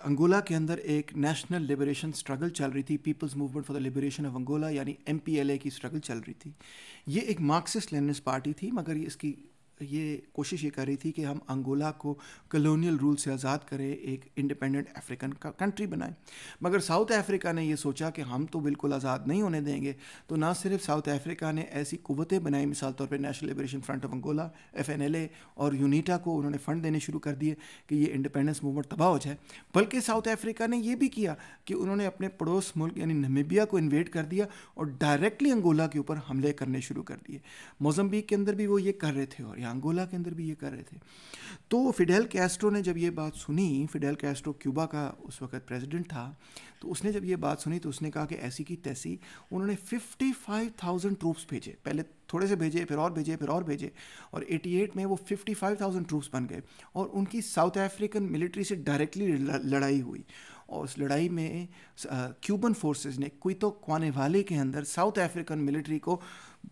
अंगोला के अंदर एक नेशनल लिबरेशन स्ट्रगल चल रही थी People's Movement for the Liberation of Angola यानी एम की स्ट्रगल चल रही थी ये एक मार्क्सिस्ट लेनिस्ट पार्टी थी मगर इसकी ये कोशिश ये कर रही थी कि हम अंगोला को कलोनियल रूल से आज़ाद करें एक इंडिपेंडेंट अफ्रीकन का कंट्री बनाए मगर साउथ अफ्रीका ने ये सोचा कि हम तो बिल्कुल आज़ाद नहीं होने देंगे तो ना सिर्फ साउथ अफ्रीका ने ऐसी कुतें बनाई मिसाल तौर पर National Liberation Front of Angola F और यूनिटा को उन्होंने फ़ंड देने शुरू कर दिए कि ये इंडिपेंडेंस मूवमेंट तबाह हो जाए बल्कि साउथ अफ्रीका ने यह भी किया कि उन्होंने अपने पड़ोस मुल्क यानी नमीबिया को इन्वेट कर दिया और डायरेक्टली अंगोला के ऊपर हमले करने शुरू कर दिए मोजम्बिक के अंदर भी वो ये कर रहे थे और अंगोला के अंदर भी ये कर रहे थे तो फिडेल कैस्ट्रो ने जब ये बात सुनी फिडेल कैस्ट्रो क्यूबा का उस वक्त प्रेसिडेंट था तो उसने जब ये बात सुनी तो उसने कहा कि ऐसी की तैसी उन्होंने 55,000 ट्रूप्स भेजे पहले थोड़े से भेजे फिर और भेजे फिर और भेजे और 88 में वो 55,000 ट्रूप्स बन गए और उनकी साउथ अफ्रीकन मिलिट्री से डायरेक्टली लड़ाई हुई और उस लड़ाई में क्यूबन फोर्सेस ने क्वितो क्वाने के अंदर साउथ अफ्रीकन मिलिट्री को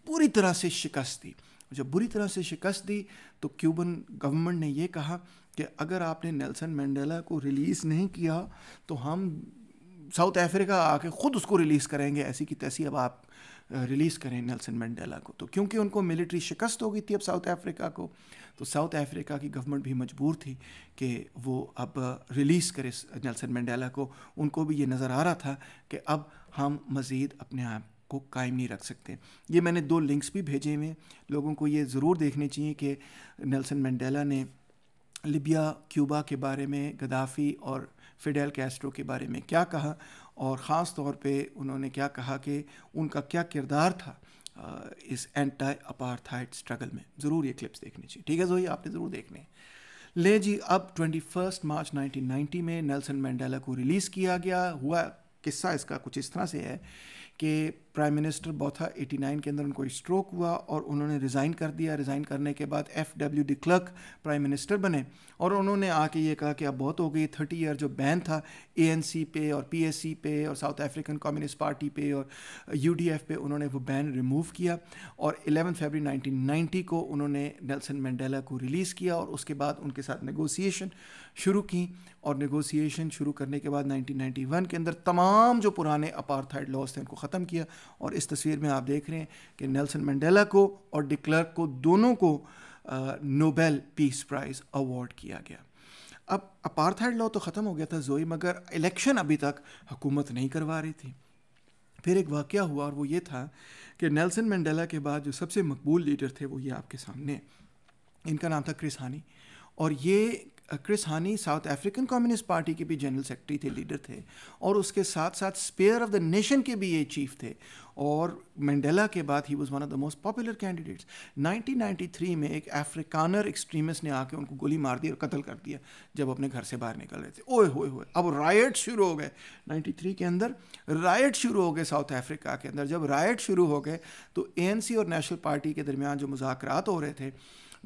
पूरी तरह से शिकस्त दी मुझे बुरी तरह से शिकस्त दी तो क्यूबन गवर्नमेंट ने यह कहा कि अगर आपने नेल्सन मंडेला को रिलीज़ नहीं किया तो हम साउथ अफ्रीका आके ख़ुद उसको रिलीज़ करेंगे ऐसी की तैसी अब आप रिलीज़ करें नेल्सन मंडेला को तो क्योंकि उनको मिलिट्री शिकस्त हो गई थी अब साउथ अफ्रीका को तो साउथ अफ्रीका की गवर्नमेंट भी मजबूर थी कि वो अब रिलीज़ करे नेल्सन मंडेला को उनको भी ये नज़र आ रहा था कि अब हम मज़ीद अपने आप को कायम नहीं रख सकते ये मैंने दो लिंक्स भी भेजे हुए हैं लोगों को ये ज़रूर देखने चाहिए कि नेल्सन मंडेला ने लिबिया क्यूबा के बारे में गदाफी और फिडेल कैस्ट्रो के बारे में क्या कहा और ख़ास तौर पे उन्होंने क्या कहा कि उनका क्या किरदार था इस एंटी अपारथाइट स्ट्रगल में ज़रूर ये क्लिप्स देखनी चाहिए ठीक है जो ये आपने ज़रूर देखने ले जी अब ट्वेंटी फर्स्ट मार्च नाइनटीन में नेल्सन मंडेला को रिलीज़ किया गया हुआ किस्सा इसका कुछ इस तरह से है कि प्राइम मिनिस्टर बोथा 89 के अंदर उनको स्ट्रोक हुआ और उन्होंने रिज़ाइन कर दिया रिज़ाइन करने के बाद F W de Klerk prime minister बने और उन्होंने आके ये कहा कि अब बहुत हो गई थर्टी ईयर जो बैन था ए एन सी पे और पी एस सी पे और साउथ अफ्रीकन कम्युनिस्ट पार्टी पे और यू डी एफ पे उन्होंने वो बैन रिमूव किया और एलेवन फेबरी नाइनटीन नाइन्टी को उन्होंने नेल्सन मंडेला को रिलीज़ किया और उसके बाद उनके साथ नेगोसिएशन शुरू की और नेगोसिएशन शुरू करने के बाद 1991 के अंदर तमाम जो पुराने थर्ड लॉस थे उनको ख़त्म किया और इस तस्वीर में आप देख रहे हैं कि नेल्सन मंडेला को और डिक्लर्क को दोनों को नोबेल पीस प्राइज़ अवार्ड किया गया अब अपार्थाइड लॉ तो ख़त्म हो गया था जोई मगर इलेक्शन अभी तक हुकूमत नहीं करवा रही थी फिर एक वाक़ हुआ और वो ये था कि नेल्सन मंडेला के बाद जो सबसे मकबूल लीडर थे वो ये आपके सामने इनका नाम था क्रिसानी और ये Chris Hani South African communist party के भी जनरल सेक्रेटरी थे लीडर थे और उसके साथ साथ स्पेयर ऑफ द नेशन के भी ये चीफ थे और मंडेला के बाद ही was one of the most popular candidates 1993 में एक अफ्रीकानर एक्सट्रीमिस्ट ने आके उनको गोली मार दी और कत्ल कर दिया जब अपने घर से बाहर निकल रहे थे ओए होए होए अब रायट शुरू हो गए 93 के अंदर रायट शुरू हो गए साउथ अफ्रीका के अंदर जब रायट शुरू हो गए तो ए और नेशनल पार्टी के दरमियान जो मुजाकर हो रहे थे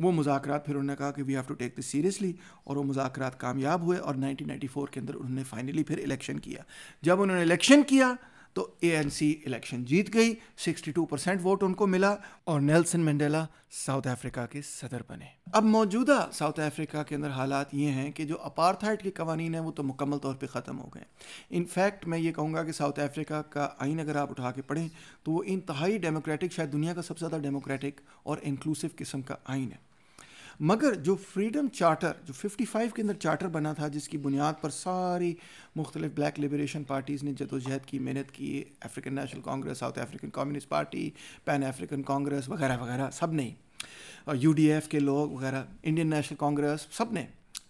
वो मुजाकर फिर उन्होंने कहा कि we have to take this seriously और वो मुजाकर कामयाब हुए और 1994 के अंदर उन्होंने फाइनली फिर इलेक्शन किया जब उन्होंने इलेक्शन किया तो ए इलेक्शन जीत गई 62 परसेंट वोट उनको मिला और नेल्सन मंडेला साउथ अफ्रीका के सदर बने अब मौजूदा साउथ अफ्रीका के अंदर हालात ये हैं कि जो अपारथाइट के कवानीन हैं वो तो मुकम्मल तौर पे ख़त्म हो गए इनफैक्ट मैं ये कहूँगा कि साउथ अफ्रीका का आइन अगर आप उठा के पढ़ें तो वो इंतहाई डेमोक्रेटिक शायद दुनिया का सबसे ज़्यादा डेमोक्रेटिक और इंक्लूसिव किस्म का आइन है मगर जो फ्रीडम चार्टर जो 55 के अंदर चार्टर बना था जिसकी बुनियाद पर सारी मुख्तलिफ ब्लैक लिबरेशन पार्टीज़ ने जदोजहद की मेहनत की African National Congress South African communist Party Pan African Congress वगैरह वगैरह सब ने यू डी एफ़ के लोग वगैरह इंडियन नेशनल कांग्रेस सब ने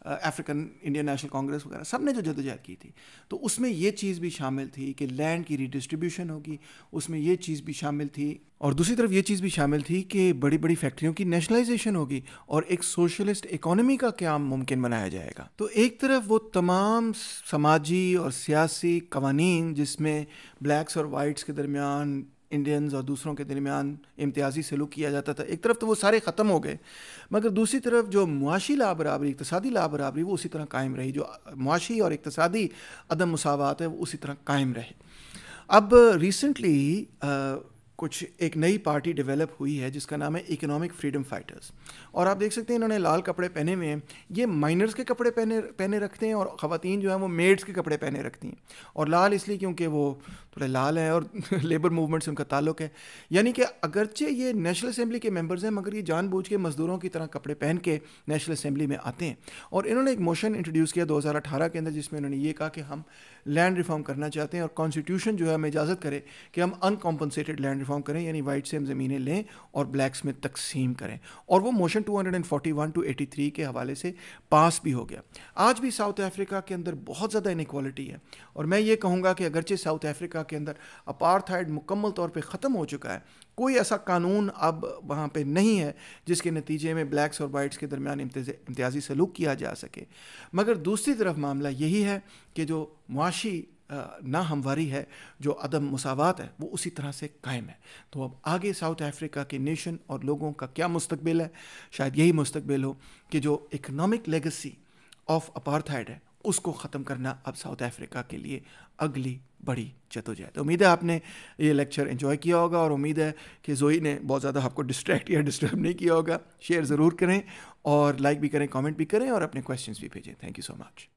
अफ्रीकन इंडियन नेशनल कांग्रेस वगैरह सब ने जो जदोजहद की थी तो उसमें ये चीज़ भी शामिल थी कि लैंड की रिडिस्ट्रीब्यूशन होगी उसमें ये चीज़ भी शामिल थी और दूसरी तरफ ये चीज़ भी शामिल थी कि बड़ी बड़ी फैक्ट्रियों की नेशनलाइजेशन होगी और एक सोशलिस्ट इकोनॉमी का क्या मुमकिन बनाया जाएगा तो एक तरफ वो तमाम समाजी और सियासी कवानीन जिसमें ब्लैक्स और वाइट्स के दरमियान इंडियंस और दूसरों के दरमियान इम्तियाजी सलूक किया जाता था एक तरफ तो वो सारे ख़त्म हो गए मगर दूसरी तरफ जो मुआशी ला बराबरी इकतसादी ला बराबरी वो उसी तरह कायम रही जो मुआशी और इकतसादी अदम मसावत है वो उसी तरह कायम रहे अब रिसेंटली कुछ एक नई पार्टी डेवलप हुई है जिसका नाम है इकोनॉमिक फ्रीडम फाइटर्स और आप देख सकते हैं इन्होंने लाल कपड़े पहने हुए हैं ये माइनर्स के कपड़े पहने पहने रखते हैं और ख़वान जो है वो मेड्स के कपड़े पहने रखती हैं और लाल इसलिए क्योंकि वो थोड़े लाल हैं और लेबर मूवमेंट से उनका ताल्लुक है यानी कि अगरचे ये नेशनल असम्बली के मेम्बर्स हैं मगर ये जानबूझ के मज़दूरों की तरह कपड़े पहन के नेशनल असम्बली में आते हैं और इन्होंने एक मोशन इंट्रोड्यूस किया दो के अंदर जिसमें उन्होंने ये कहा कि हम लैंड रिफॉर्म करना चाहते हैं और कॉन्स्टिट्यूशन जो है हमें इजाज़त करे कि हम अनकॉम्पनसेटेड लैंड परफॉर्म करें यानी वाइट से हम ज़मीनें लें और ब्लैक्स में तकसीम करें और वो मोशन 241 टू 83 के हवाले से पास भी हो गया आज भी साउथ अफ्रीका के अंदर बहुत ज़्यादा इनक्वालिटी है और मैं ये कहूँगा कि अगरचे साउथ अफ्रीका के अंदर अपारथाइड मुकम्मल तौर पर ख़त्म हो चुका है कोई ऐसा कानून अब वहाँ पर नहीं है जिसके नतीजे में ब्लैक्स और वाइट्स के दरमियान इम्तियाजी सलूक किया जा सके मगर दूसरी तरफ मामला यही है कि जो मुआशी ना हमवारी है जो अदम मसावत है वो उसी तरह से कायम है तो अब आगे साउथ अफ्रीका के नेशन और लोगों का क्या मुस्तबिल है शायद यही मुस्तबिल हो कि जो इकनॉमिक लेगेसी ऑफ अपार्थाइड है उसको ख़त्म करना अब साउथ अफ्रीका के लिए अगली बड़ी जदोजहद उम्मीद है आपने ये लेक्चर इन्जॉय किया होगा और उम्मीद है कि जोई ने बहुत ज़्यादा आपको डिस्ट्रैक्ट या डिस्टर्ब नहीं किया होगा शेयर ज़रूर करें और लाइक भी करें कमेंट भी करें और अपने क्वेश्चंस भी भेजें थैंक यू सो मच